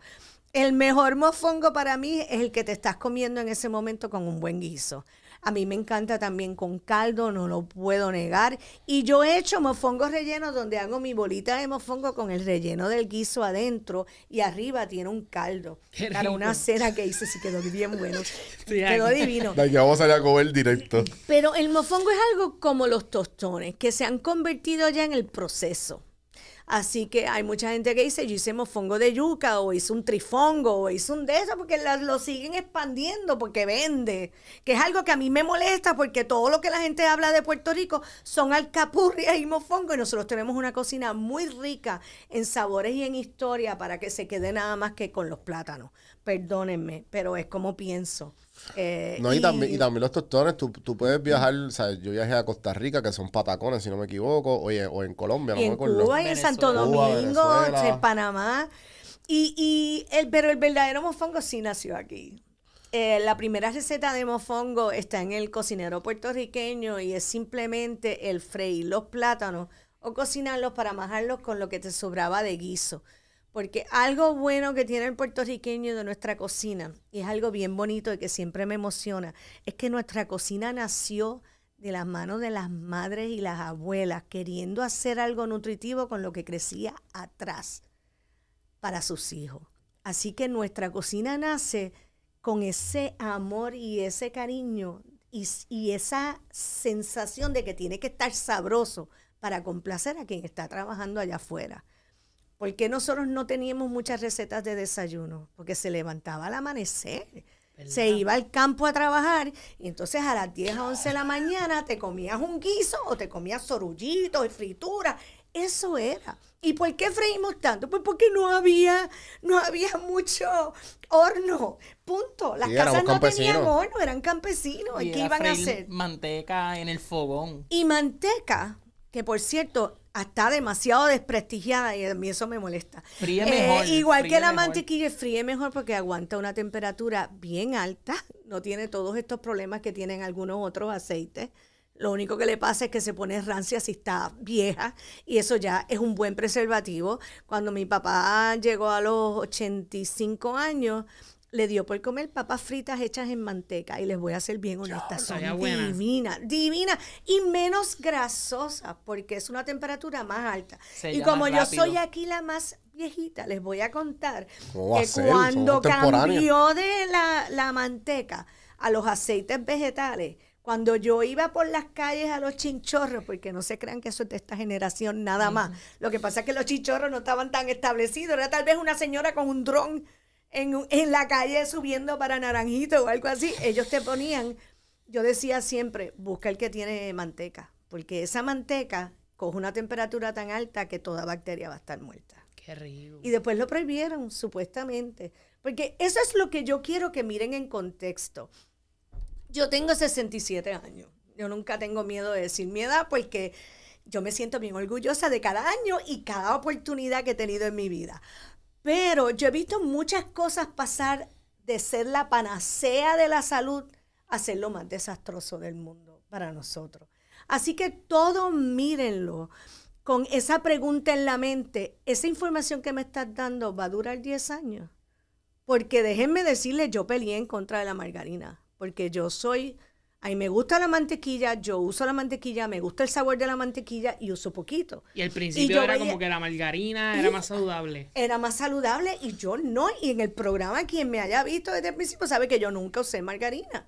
El mejor mofongo para mí es el que te estás comiendo en ese momento con un buen guiso. A mí me encanta también con caldo, no lo puedo negar. Y yo he hecho mofongo relleno donde hago mi bolita de mofongo con el relleno del guiso adentro y arriba tiene un caldo. Para una cena que hice, sí quedó bien bueno. quedó divino. La que vamos a salir a comer directo. Pero el mofongo es algo como los tostones, que se han convertido ya en el proceso. Así que hay mucha gente que dice, yo hice mofongo de yuca o hice un trifongo o hice un de eso, porque lo siguen expandiendo porque vende, que es algo que a mí me molesta porque todo lo que la gente habla de Puerto Rico son alcapurrias y mofongo y nosotros tenemos una cocina muy rica en sabores y en historia para que se quede nada más que con los plátanos perdónenme, pero es como pienso. Eh, no, y, también, los tostones, tú, puedes viajar, o sea, yo viajé a Costa Rica, que son patacones, si no me equivoco, o eh, en Colombia, no en me Cuba en Santo Domingo, en Panamá. Y, y el, pero el verdadero mofongo sí nació aquí. Eh, la primera receta de mofongo está en el cocinero puertorriqueño y es simplemente el freír los plátanos o cocinarlos para majarlos con lo que te sobraba de guiso porque algo bueno que tiene el puertorriqueño de nuestra cocina, y es algo bien bonito y que siempre me emociona, es que nuestra cocina nació de las manos de las madres y las abuelas, queriendo hacer algo nutritivo con lo que crecía atrás para sus hijos. Así que nuestra cocina nace con ese amor y ese cariño y, y esa sensación de que tiene que estar sabroso para complacer a quien está trabajando allá afuera porque nosotros no teníamos muchas recetas de desayuno? Porque se levantaba al amanecer. Se iba al campo a trabajar y entonces a las 10 a 11 de la mañana te comías un guiso o te comías sorullitos y frituras. Eso era. ¿Y por qué freímos tanto? Pues porque no había, no había mucho horno. Punto. Las casas no tenían horno, eran campesinos. ¿Y qué iban a hacer? Manteca en el fogón. Y manteca, que por cierto, está demasiado desprestigiada y a mí eso me molesta. Fríe eh, mejor. igual que la mantequilla fríe mejor porque aguanta una temperatura bien alta, no tiene todos estos problemas que tienen algunos otros aceites. Lo único que le pasa es que se pone rancia si está vieja y eso ya es un buen preservativo. Cuando mi papá llegó a los 85 años, le dio por comer papas fritas hechas en manteca. Y les voy a hacer bien honesta son divinas, divinas y menos grasosas porque es una temperatura más alta. y como yo soy aquí la más viejita, les voy a contar que cuando cambió de la, la manteca a los aceites vegetales, cuando yo iba por las calles a los chinchorros, porque no se crean que eso es de esta generación nada más. Lo que pasa es que los chinchorros no estaban tan establecidos, era tal vez una señora con un dron en, la calle subiendo para Naranjito o algo así, ellos te ponían, yo decía siempre, busca el que tiene manteca, porque esa manteca coge una temperatura tan alta que toda bacteria va a estar muerta. Qué rico. Y después lo prohibieron, supuestamente. Porque eso es lo que yo quiero que miren en contexto. Yo tengo 67 años. Yo nunca tengo miedo de decir mi edad porque yo me siento bien orgullosa de cada año y cada oportunidad que he tenido en mi vida. Pero yo he visto muchas cosas pasar de ser la panacea de la salud a ser lo más desastroso del mundo para nosotros. Así que todos mírenlo con esa pregunta en la mente. Esa información que me estás dando va a durar 10 años. Porque déjenme decirles, yo peleé en contra de la margarina, porque yo soy a me gusta la mantequilla, yo uso la mantequilla, me gusta el sabor de la mantequilla y uso poquito. Y al principio era como que la margarina era más saludable. Era más saludable y yo no. Y en el programa, quien me haya visto desde el principio sabe que yo nunca usé margarina.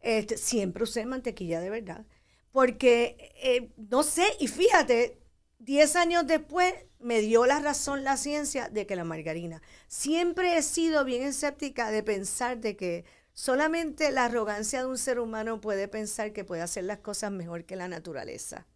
Este, siempre usé mantequilla de verdad. Porque, eh, no sé, y fíjate, 10 años después me dio la razón la ciencia de que la margarina. Siempre he sido bien escéptica de pensar de que Solamente la arrogancia de un ser humano puede pensar que puede hacer las cosas mejor que la naturaleza.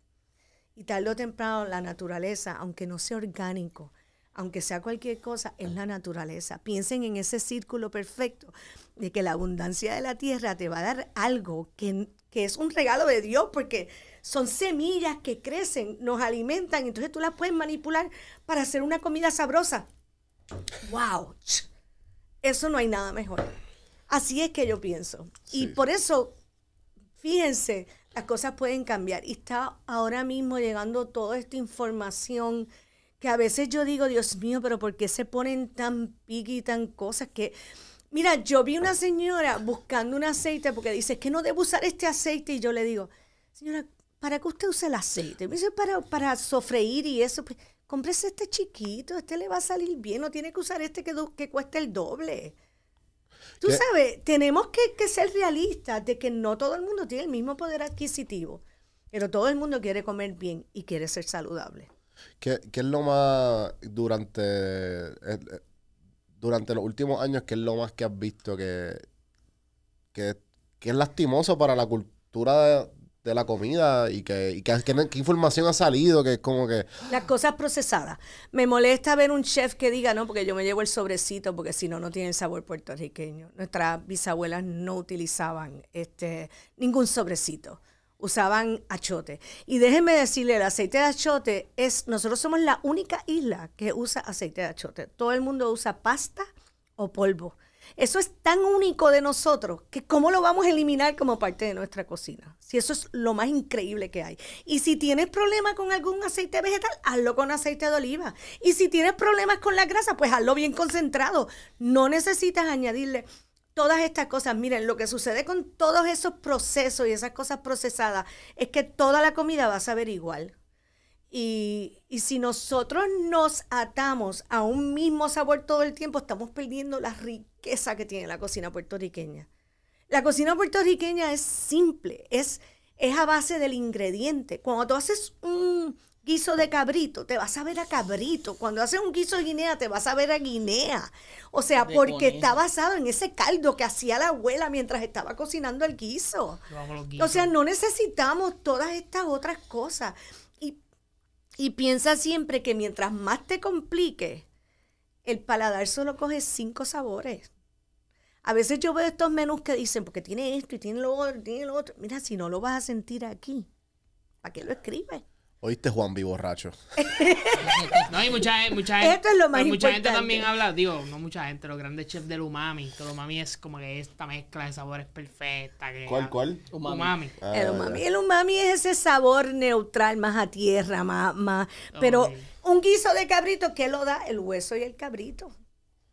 Y tarde o temprano la naturaleza, aunque no sea orgánico, aunque sea cualquier cosa, es la naturaleza. Piensen en ese círculo perfecto de que la abundancia de la tierra te va a dar algo que, que es un regalo de Dios, porque son semillas que crecen, nos alimentan, entonces tú las puedes manipular para hacer una comida sabrosa. ¡Wow! Eso no hay nada mejor. Así es que yo pienso. Y por eso, fíjense, las cosas pueden cambiar. Y está ahora mismo llegando toda esta información que a veces yo digo, Dios mío, pero ¿por qué se ponen tan piqui y tan cosas que... Mira, yo vi una señora buscando un aceite porque dice, es que no debo usar este aceite. Y yo le digo, señora, ¿para qué usted usa el aceite? me dice, para, para sofreír y eso. Pues, Comprese este chiquito, este le va a salir bien, no tiene que usar este que, que cuesta el doble. Tú sabes, tenemos que, ser realistas de que no todo el mundo tiene el mismo poder adquisitivo, pero todo el mundo quiere comer bien y quiere ser saludable. ¿Qué, es lo más durante, eh, eh, durante los últimos años, que es lo más que has visto que, que, que es lastimoso para la cultura de la comida y que, que, qué información ha salido, que es como que... Las cosas procesadas. Me molesta ver un chef que diga, no, porque yo me llevo el sobrecito, porque si no, no tiene el sabor puertorriqueño. Nuestras bisabuelas no utilizaban este, ningún sobrecito usaban achote. Y déjenme decirle, el aceite de achote es, nosotros somos la única isla que usa aceite de achote. Todo el mundo usa pasta o polvo. Eso es tan único de nosotros que cómo lo vamos a eliminar como parte de nuestra cocina. Si eso es lo más increíble que hay. Y si tienes problemas con algún aceite vegetal, hazlo con aceite de oliva. Y si tienes problemas con la grasa, pues hazlo bien concentrado. No necesitas añadirle todas estas cosas. Miren, lo que sucede con todos esos procesos y esas cosas procesadas es que toda la comida va a saber igual. Y, y, si nosotros nos atamos a un mismo sabor todo el tiempo, estamos perdiendo la riqueza esa que tiene la cocina puertorriqueña. La cocina puertorriqueña es simple, es, es a base del ingrediente. Cuando tú haces un guiso de cabrito, te vas a ver a cabrito. Cuando haces un guiso de guinea, te vas a ver a guinea. O sea, porque está basado en ese caldo que hacía la abuela mientras estaba cocinando el guiso. O sea, no necesitamos todas estas otras cosas. Y, y piensa siempre que mientras más te complique el paladar solo coge cinco sabores. A veces yo veo estos menús que dicen, porque tiene esto y tiene lo otro, tiene lo otro. Mira, si no lo vas a sentir aquí, ¿para qué lo escribes? Oíste Juan B. borracho. no, y mucha, gente. mucha gente también habla, digo, no mucha gente, los grandes chefs del umami. Que el umami es como que esta mezcla de sabores perfecta. ¿Cuál, cuál? Umami. Ah, el, umami. el umami es ese sabor neutral, más a tierra, más. más pero un guiso de cabrito, ¿qué lo da? El hueso y el cabrito.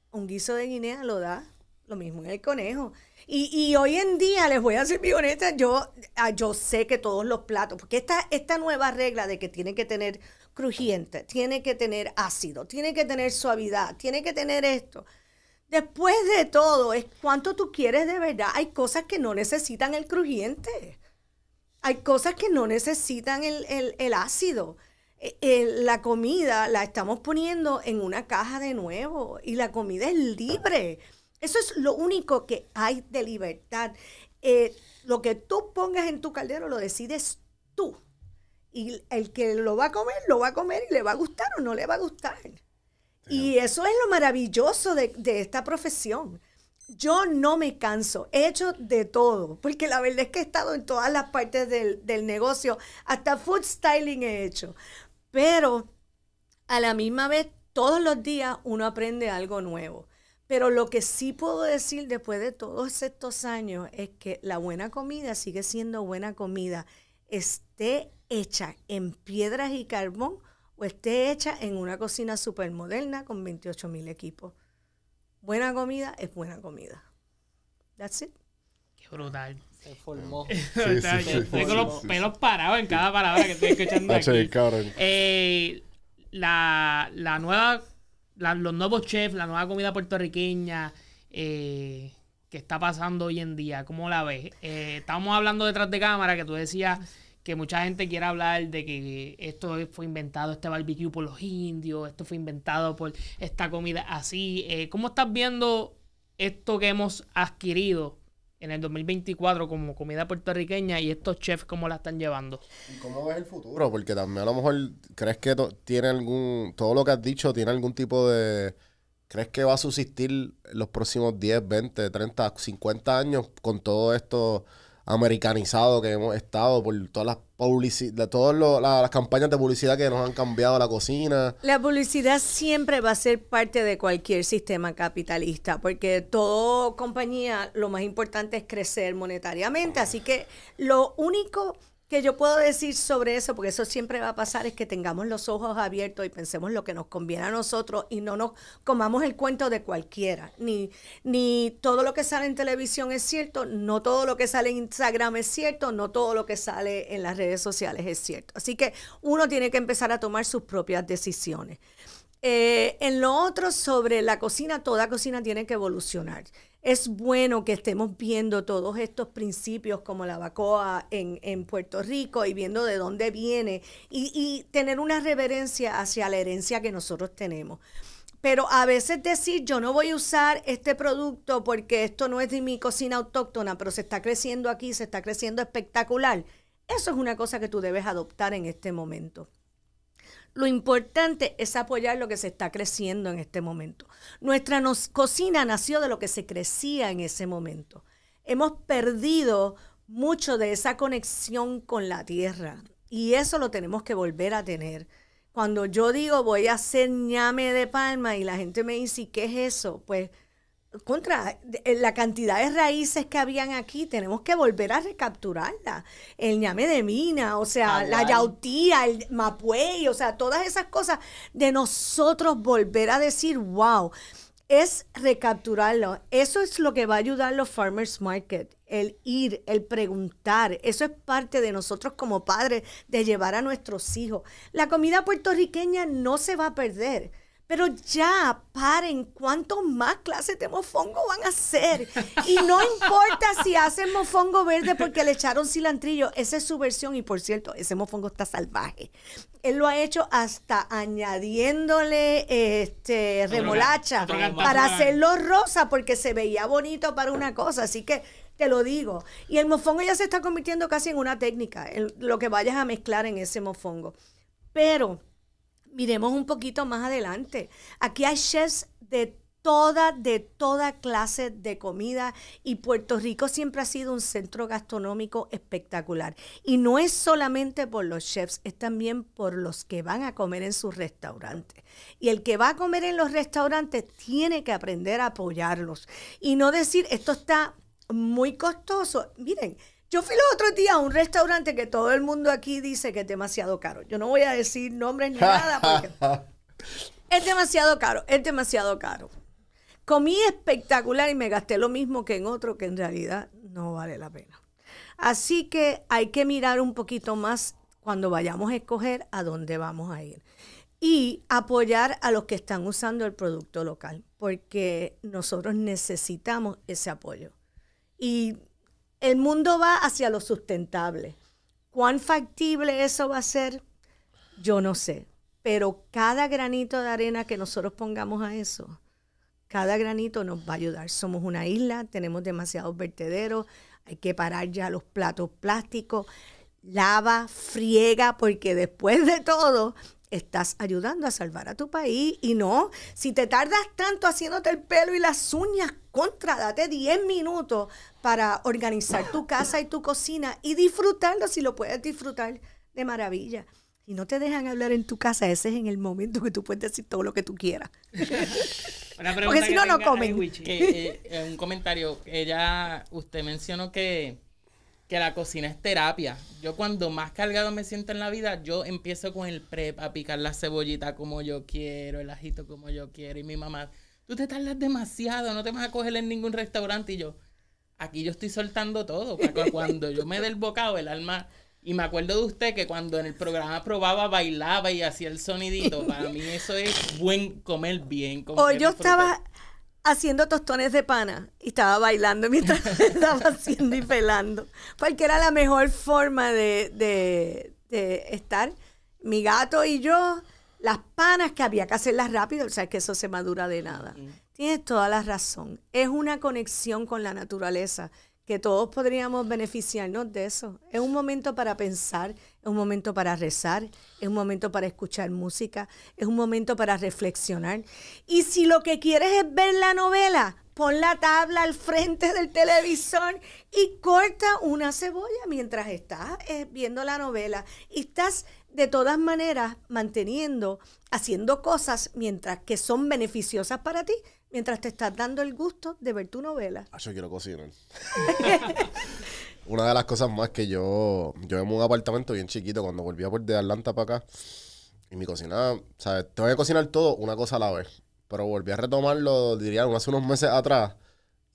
Un guiso de Guinea lo da mismo en el conejo. Y, hoy en día, les voy a ser muy honesta, yo, ah, yo sé que todos los platos, porque esta, esta nueva regla de que tiene que tener crujiente, tiene que tener ácido, tiene que tener suavidad, tiene que tener esto. Después de todo, es cuánto tú quieres de verdad. Hay cosas que no necesitan el crujiente. Hay cosas que no necesitan el, ácido. E, e, la comida la estamos poniendo en una caja de nuevo y la comida es libre. Eso es lo único que hay de libertad. Eh, lo que tú pongas en tu caldero lo decides tú. Y el que lo va a comer, lo va a comer y le va a gustar o no le va a gustar. Y eso es lo maravilloso de, esta profesión. Yo no me canso, he hecho de todo, porque la verdad es que he estado en todas las partes del negocio, hasta food styling he hecho. Pero a la misma vez, todos los días uno aprende algo nuevo. Pero lo que sí puedo decir después de todos estos años es que la buena comida sigue siendo buena comida, esté hecha en piedras y carbón o esté hecha en una cocina súper moderna con 28.000 mil equipos. Buena comida es buena comida. That's it. Qué brutal. Se formó. Tengo los pelos parados en cada palabra que estoy escuchando. Aquí. Eh, la, la nueva la, los nuevos chefs, la nueva comida puertorriqueña eh, que está pasando hoy en día, ¿cómo la ves? Eh, estábamos hablando detrás de cámara que tú decías que mucha gente quiere hablar de que esto fue inventado, este barbecue por los indios, esto fue inventado por esta comida así. Eh, ¿Cómo estás viendo esto que hemos adquirido en el 2024 como comida puertorriqueña y estos chefs cómo la están llevando. ¿Y cómo ves el futuro? Porque también a lo mejor crees que tiene algún, todo lo que has dicho tiene algún tipo de... ¿Crees que va a subsistir los próximos 10, 20, 30, 50 años con todo esto? americanizado que hemos estado por todas las publicidad, todas las campañas de publicidad que nos han cambiado la cocina. La publicidad siempre va a ser parte de cualquier sistema capitalista, porque toda compañía lo más importante es crecer monetariamente, así que lo único que yo puedo decir sobre eso, porque eso siempre va a pasar, es que tengamos los ojos abiertos y pensemos lo que nos conviene a nosotros y no nos comamos el cuento de cualquiera. Ni, ni todo lo que sale en televisión es cierto, no todo lo que sale en Instagram es cierto, no todo lo que sale en las redes sociales es cierto. Así que uno tiene que empezar a tomar sus propias decisiones. Eh, en lo otro, sobre la cocina, toda cocina tiene que evolucionar. Es bueno que estemos viendo todos estos principios como la bacoa en, Puerto Rico y viendo de dónde viene y tener una reverencia hacia la herencia que nosotros tenemos pero a veces decir yo no voy a usar este producto porque esto no es de mi cocina autóctona, pero se está creciendo aquí, se está creciendo espectacular. Eso es una cosa que tú debes adoptar en este momento. Lo importante es apoyar lo que se está creciendo en este momento. Nuestra cocina nació de lo que se crecía en ese momento. Hemos perdido mucho de esa conexión con la tierra y eso lo tenemos que volver a tener. Cuando yo digo voy a hacer ñame de palma y la gente me dice, ¿qué es eso? Pues contra eh, la cantidad de raíces que habían aquí, tenemos que volver a recapturarla. El ñame de mina, o sea, la yautía, el mapuey, o sea, todas esas cosas de nosotros volver a decir, wow, es recapturarlo. Eso es lo que va a ayudar los farmers market, el ir, el preguntar. Eso es parte de nosotros como padres, de llevar a nuestros hijos. La comida puertorriqueña no se va a perder pero ya, paren, ¿cuántos más clases de mofongo van a hacer? Y no importa si hacen mofongo verde porque le echaron cilantrillo, esa es su versión y por cierto, ese mofongo está salvaje. Él lo ha hecho hasta añadiéndole este remolacha para hacerlo rosa porque se veía bonito para una cosa, así que te lo digo. Y el mofongo ya se está convirtiendo casi en una técnica, lo que vayas a mezclar en ese mofongo. Pero miremos un poquito más adelante. Aquí hay chefs de toda, de toda clase de comida y Puerto Rico siempre ha sido un centro gastronómico espectacular. Y no es solamente por los chefs, es también por los que van a comer en sus restaurantes. Y el que va a comer en los restaurantes tiene que aprender a apoyarlos y no decir, esto está muy costoso. Miren, yo fui los otros días a un restaurante que todo el mundo aquí dice que es demasiado caro. Yo no voy a decir nombres ni nada porque es demasiado caro, es demasiado caro. Comí espectacular y me gasté lo mismo que en otro que en realidad no vale la pena. Así que hay que mirar un poquito más cuando vayamos a escoger a dónde vamos a ir. Y apoyar a los que están usando el producto local, porque nosotros necesitamos ese apoyo. Y el mundo va hacia lo sustentable. ¿Cuán factible eso va a ser? Yo no sé. Pero cada granito de arena que nosotros pongamos a eso, cada granito nos va a ayudar. Somos una isla, tenemos demasiados vertederos, hay que parar ya los platos plásticos, lava, friega, porque después de todo, estás ayudando a salvar a tu país. Y no, si te tardas tanto haciéndote el pelo y las uñas, contra, date 10 minutos para organizar tu casa y tu cocina y disfrutarlo si lo puedes disfrutar de maravilla. Y no te dejan hablar en tu casa, ese es en el momento que tú puedes decir todo lo que tú quieras. Porque si no, no comen. Eh, eh, un comentario, ella, usted mencionó que que la cocina es terapia. Yo cuando más cargado me siento en la vida, yo empiezo con el prep, a picar la cebollita como yo quiero, el ajito como yo quiero. Y mi mamá, tú te tardas demasiado, no te vas a coger en ningún restaurante. Y yo, aquí yo estoy soltando todo. Cuando yo me del el bocado, el alma... Y me acuerdo de usted que cuando en el programa probaba, bailaba y hacía el sonidito. Para mí eso es buen comer bien. o yo estaba haciendo tostones de pana y estaba bailando mientras estaba haciendo y pelando, porque era la mejor forma de, de, estar. Mi gato y yo, las panas que había que hacerlas rápido, o sea, que eso se madura de nada. Tienes toda la razón. Es una conexión con la naturaleza que todos podríamos beneficiarnos de eso. Es un momento para pensar, es un momento para rezar, es un momento para escuchar música, es un momento para reflexionar. Y si lo que quieres es ver la novela, pon la tabla al frente del televisor y corta una cebolla mientras estás eh, viendo la novela. Y estás de todas maneras manteniendo, haciendo cosas mientras que son beneficiosas para ti mientras te estás dando el gusto de ver tu novela. Ah, yo quiero cocinar. Una de las cosas más que yo, yo en un apartamento bien chiquito cuando a por de Atlanta para acá y mi cocina, te voy a cocinar todo una cosa a la vez. Pero volví a retomarlo, diría, hace unos meses atrás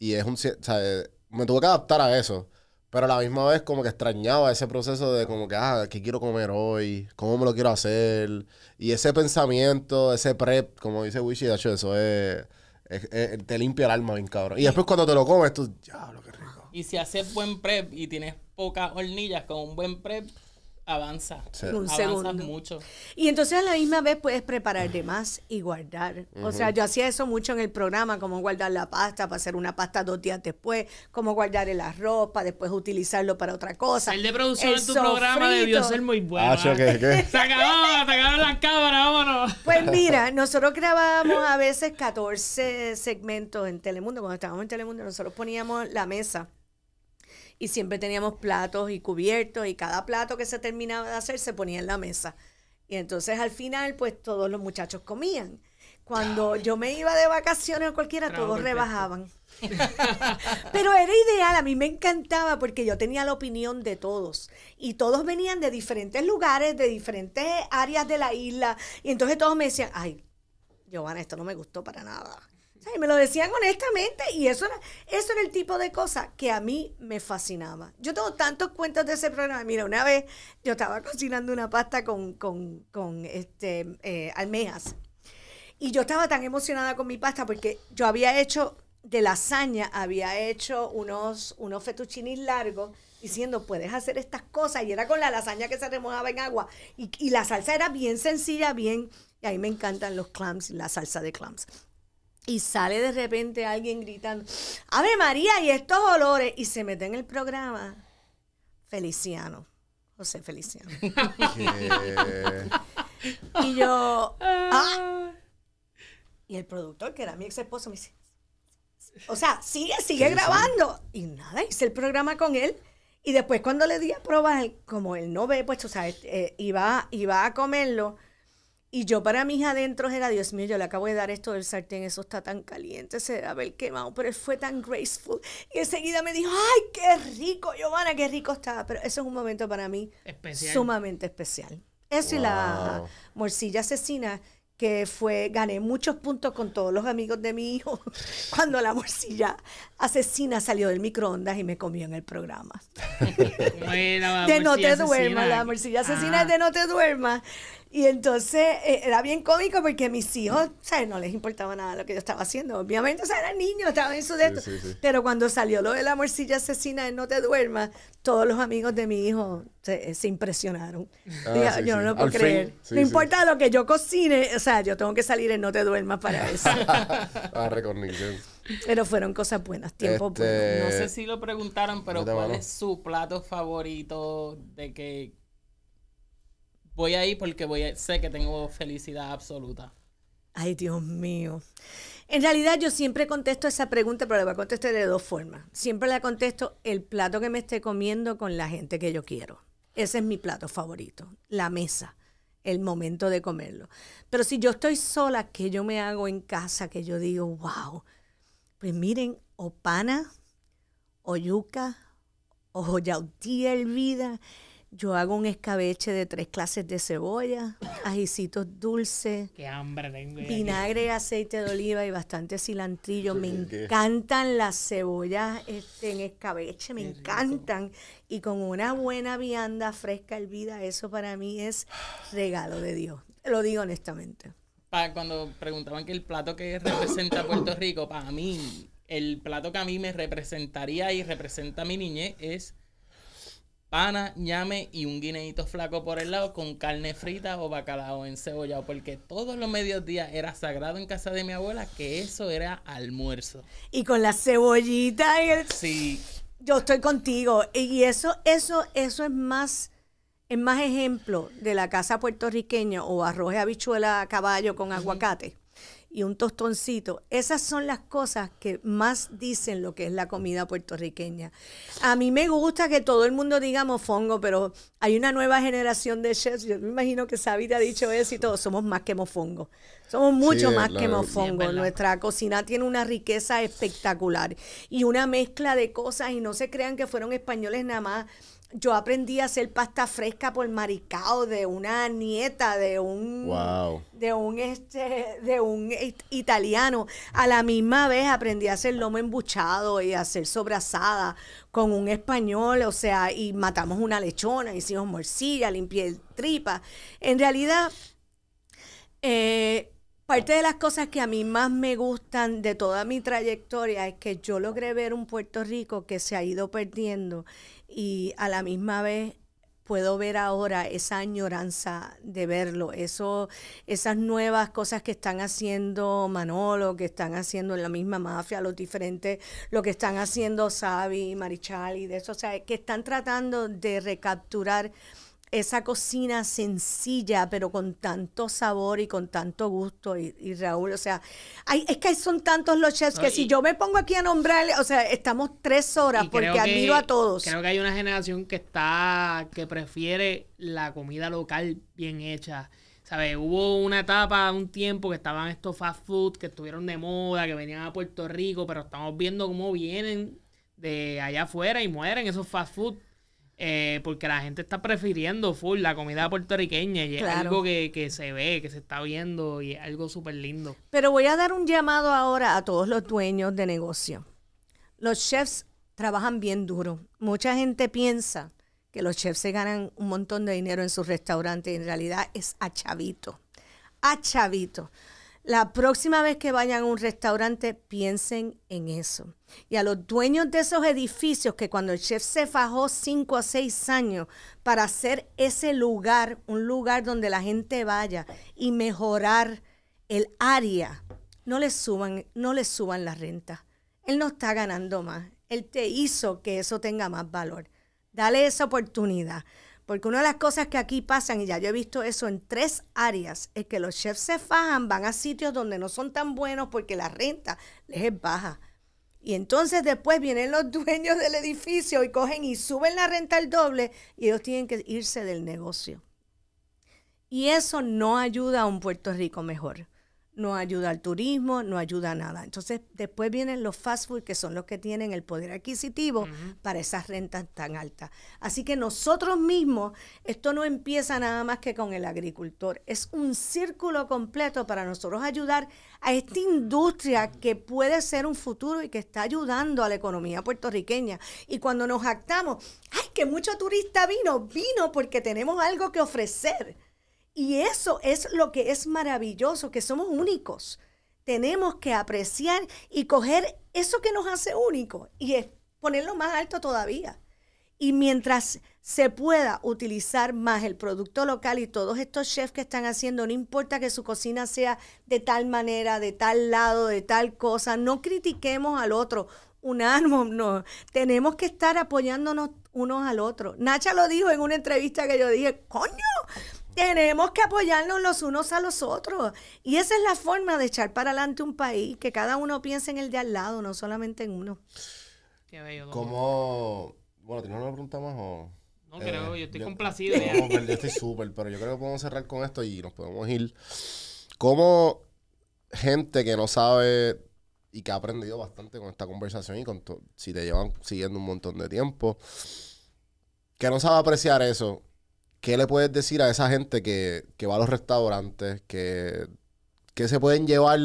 y es un, sea, eh, Me tuve que adaptar a eso. Pero a la misma vez como que extrañaba ese proceso de como que, ah, ¿qué quiero comer hoy? ¿Cómo me lo quiero hacer? Y ese pensamiento, ese prep, como dice Wishy, de eso es te limpia el alma bien cabrón. Y después cuando te lo comes, tú, diablo, que rico. Y si haces buen prep y tienes pocas hornillas con un buen prep, Avanza. avanza Un segundo. mucho. Y entonces a la misma vez puedes preparar más y guardar. O sea, yo hacía eso mucho en el programa, como guardar la pasta para hacer una pasta dos días después, como guardar el arroz para después utilizarlo para otra cosa. El de producción en tu programa debió ser muy bueno. Ah, ¿eh? Se acabó, se acabó las cámaras, vámonos. Pues mira, nosotros grabábamos a veces 14 segmentos en Telemundo. Cuando estábamos en Telemundo, nosotros poníamos la mesa y siempre teníamos platos y cubiertos y cada plato que se terminaba de hacer se ponía en la mesa. Y entonces al final pues todos los muchachos comían. Cuando yo me iba de vacaciones o cualquiera, todos rebajaban. Pero era ideal, a mí me encantaba porque yo tenía la opinión de todos. Y todos venían de diferentes lugares, de diferentes áreas de la isla. Y entonces todos me decían, ay, Giovanna, esto no me gustó para nada y me lo decían honestamente y eso era, eso el tipo de cosa que a mí me fascinaba. Yo tengo tantos cuentos de ese programa. Mira, una vez yo estaba cocinando una pasta con, este, eh, almejas y yo estaba tan emocionada con mi pasta porque yo había hecho de lasaña, había hecho unos, unos largos diciendo, puedes hacer estas cosas. Y era con la lasaña que se remojaba en agua. Y, y la salsa era bien sencilla, bien... Y ahí me encantan los clams, la salsa de clams y sale de repente alguien gritando, Ave María y estos olores, y se mete en el programa Feliciano, José Feliciano. y yo, ah". ah. Y el productor, que era mi ex esposo, me dice, o sea, sigue, sigue grabando. Y nada, hice el programa con él. Y después cuando le di a probar, como él no ve, pues, o sea, eh, iba a comerlo y yo para mis adentros era, Dios mío, yo le acabo de dar esto del sartén, eso está tan caliente, se a ver quemado, pero él fue tan graceful. Y enseguida me dijo, ay, qué rico, Giovanna, qué rico está. Pero eso es un momento para mí sumamente especial. Eso y la morcilla asesina, que fue, gané muchos puntos con todos los amigos de mi hijo cuando la morcilla asesina salió del microondas y me comió en el programa. de no te duermas, la morcilla asesina de ah. no te duermas. Y entonces eh, era bien cómico porque mis hijos, ¿sabes? No les importaba nada lo que yo estaba haciendo. Obviamente, o sea, eran niños, estaban en su dedo. Pero cuando salió lo de la morcilla asesina en No Te Duermas, todos los amigos de mi hijo se, eh, impresionaron. Ah, yo no lo puedo creer. no importa lo que yo cocine, o sea, yo tengo que salir en No Te Duermas para eso. Ah, pero fueron cosas buenas, tiempo este, buenos. No sé si lo preguntaron, pero ¿cuál es su plato favorito de que voy ahí porque voy a, sé que tengo felicidad absoluta. Ay, Dios mío. En realidad yo siempre contesto esa pregunta, pero la voy a contestar de dos formas. Siempre la contesto el plato que me esté comiendo con la gente que yo quiero. Ese es mi plato favorito, la mesa, el momento de comerlo. Pero si yo estoy sola, que yo me hago en casa, que yo digo, wow, pues miren, o pana, o yuca, o yautía hervida, yo hago un escabeche de tres clases de cebolla, ajicitos dulces, vinagre, aceite de oliva y bastante cilantrillo. Me encantan las cebollas este, en escabeche, me encantan. Y con una buena vianda fresca hervida, eso para mí es regalo de Dios. Lo digo honestamente. Pa, cuando preguntaban que el plato que representa Puerto Rico, para mí, el plato que a mí me representaría y representa a mi niñez es pana, ñame y un guineíto flaco por el lado con carne frita o bacalao en encebollado, porque todos los mediodías era sagrado en casa de mi abuela que eso era almuerzo. Y con la cebollita y el... Sí. Yo estoy contigo y eso eso eso es más es más ejemplo de la casa puertorriqueña o arroje habichuela a caballo con aguacate y un tostoncito. Esas son las cosas que más dicen lo que es la comida puertorriqueña. A mí me gusta que todo el mundo diga mofongo, pero hay una nueva generación de chefs. Yo me imagino que Xavi te ha dicho eso y todo somos más que mofongo. Somos mucho más que mofongo. Nuestra cocina tiene una riqueza espectacular y una mezcla de cosas y no se crean que fueron españoles nada más yo aprendí a hacer pasta fresca por maricao de una nieta de un de un este de un italiano. A la misma vez aprendí a hacer lomo embuchado y a hacer sobrasada con un español, o sea, y matamos una lechona, hicimos morcilla, limpié tripas tripa. En realidad eh, Parte de las cosas que a mí más me gustan de toda mi trayectoria es que yo logré ver un Puerto Rico que se ha ido perdiendo y a la misma vez puedo ver ahora esa añoranza de verlo, eso, esas nuevas cosas que están haciendo Manolo, que están haciendo en la misma mafia, los diferentes, lo que están haciendo Xavi, Marichal y de eso, o sea, que están tratando de recapturar esa cocina sencilla, pero con tanto sabor y con tanto gusto. Y, Raúl, o sea, hay, es que son tantos los chefs que si yo me pongo aquí a nombrarle, o sea, estamos tres horas porque admiro a todos. Creo que hay una generación que está, que prefiere la comida local bien hecha. ¿Sabes? Hubo una etapa, un tiempo que estaban estos fast food que estuvieron de moda, que venían a Puerto Rico, pero estamos viendo cómo vienen de allá afuera y mueren esos fast food eh, porque la gente está prefiriendo full la comida puertorriqueña y es algo que, que, se ve, que se está viendo y es algo súper lindo. Pero voy a dar un llamado ahora a todos los dueños de negocio. Los chefs trabajan bien duro. Mucha gente piensa que los chefs se ganan un montón de dinero en sus restaurantes y en realidad es a chavito. A chavito. La próxima vez que vayan a un restaurante, piensen en eso. Y a los dueños de esos edificios que cuando el chef se fajó cinco o seis años para hacer ese lugar, un lugar donde la gente vaya y mejorar el área, no le suban, no le suban la renta. Él no está ganando más. Él te hizo que eso tenga más valor. Dale esa oportunidad. Porque una de las cosas que aquí pasan, y ya yo he visto eso en tres áreas, es que los chefs se fajan, van a sitios donde no son tan buenos porque la renta les es baja. Y entonces después vienen los dueños del edificio y cogen y suben la renta al doble y ellos tienen que irse del negocio. Y eso no ayuda a un Puerto Rico mejor no ayuda al turismo, no ayuda a nada. Entonces, después vienen los fast food, que son los que tienen el poder adquisitivo para esas rentas tan altas. Así que nosotros mismos, esto no empieza nada más que con el agricultor. Es un círculo completo para nosotros ayudar a esta industria que puede ser un futuro y que está ayudando a la economía puertorriqueña. Y cuando nos jactamos, ¡ay, que mucho turista vino! Vino porque tenemos algo que ofrecer. Y eso es lo que es maravilloso, que somos únicos. Tenemos que apreciar y coger eso que nos hace únicos y ponerlo más alto todavía. Y mientras se pueda utilizar más el producto local y todos estos chefs que están haciendo, no importa que su cocina sea de tal manera, de tal lado, de tal cosa, no critiquemos al otro, Unánimo, no. Tenemos que estar apoyándonos unos al otro. Nacha lo dijo en una entrevista que yo dije, coño, tenemos que apoyarnos los unos a los otros. Y esa es la forma de echar para adelante un país, que cada uno piense en el de al lado, no solamente en uno. Qué bello. Como, bueno, ¿tienes una pregunta más o...? No creo, eh, yo estoy complacido. No, yo estoy súper, pero yo creo que podemos cerrar con esto y nos podemos ir. Como gente que no sabe y que ha aprendido bastante con esta conversación y con si te llevan siguiendo un montón de tiempo, que no sabe apreciar eso, ¿qué le puedes decir a esa gente que, va a los restaurantes, que, que, se pueden llevar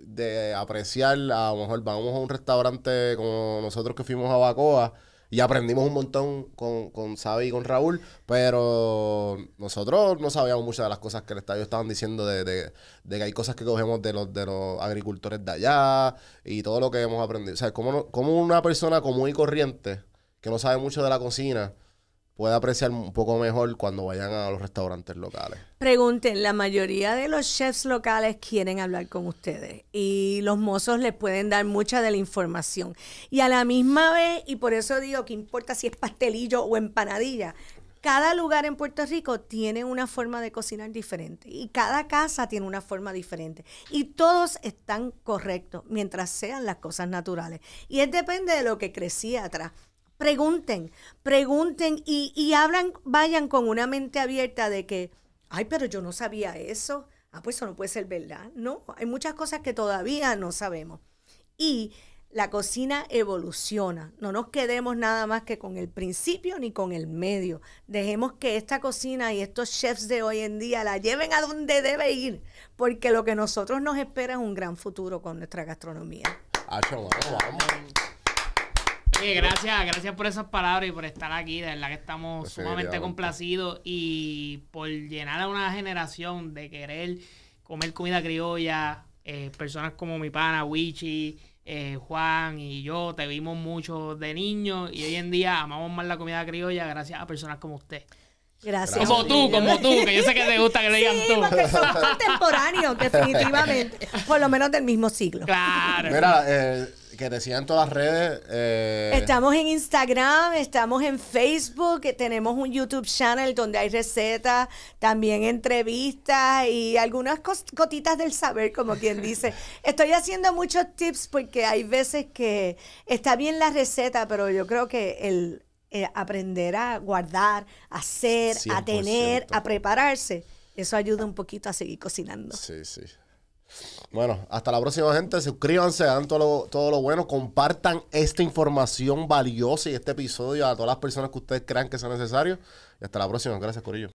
de apreciar? A lo mejor vamos a un restaurante como nosotros que fuimos a Bacoa y aprendimos un montón con, con Xavi y con Raúl, pero nosotros no sabíamos muchas de las cosas que el estadio estaban diciendo de, que hay cosas que cogemos de los, de los agricultores de allá y todo lo que hemos aprendido. O sea, como, como una persona común y corriente que no sabe mucho de la cocina pueda apreciar un poco mejor cuando vayan a los restaurantes locales. Pregunten, la mayoría de los chefs locales quieren hablar con ustedes y los mozos les pueden dar mucha de la información. Y a la misma vez, y por eso digo que importa si es pastelillo o empanadilla, cada lugar en Puerto Rico tiene una forma de cocinar diferente y cada casa tiene una forma diferente y todos están correctos mientras sean las cosas naturales. Y es depende de lo que crecía atrás pregunten, pregunten y, hablan, vayan con una mente abierta de que, ay, pero yo no sabía eso. Ah, pues eso no puede ser verdad. No, hay muchas cosas que todavía no sabemos. Y la cocina evoluciona. No nos quedemos nada más que con el principio ni con el medio. Dejemos que esta cocina y estos chefs de hoy en día la lleven a donde debe ir, porque lo que nosotros nos espera es un gran futuro con nuestra gastronomía gracias, gracias por esas palabras y por estar aquí. De verdad que estamos pues sumamente complacidos y por llenar a una generación de querer comer comida criolla. Eh, personas como mi pana, Wichi, eh, Juan y yo te vimos mucho de niños y hoy en día amamos más la comida criolla gracias a personas como usted. Gracias. Como tú, como tú, que yo sé que te gusta que le digan sí, Porque son contemporáneos, definitivamente. Por lo menos del mismo siglo. Claro. Mira, eh, que decían todas las redes. Eh, estamos en Instagram, estamos en Facebook, tenemos un YouTube channel donde hay recetas, también entrevistas y algunas gotitas del saber, como quien dice. Estoy haciendo muchos tips porque hay veces que está bien la receta, pero yo creo que el eh, aprender a guardar, a hacer, a tener, a prepararse, eso ayuda un poquito a seguir cocinando. Sí, sí. Bueno, hasta la próxima, gente. Suscríbanse, dan todo lo, todo lo bueno. Compartan esta información valiosa y este episodio a todas las personas que ustedes crean que sea necesario. Y hasta la próxima. Gracias, Corillo.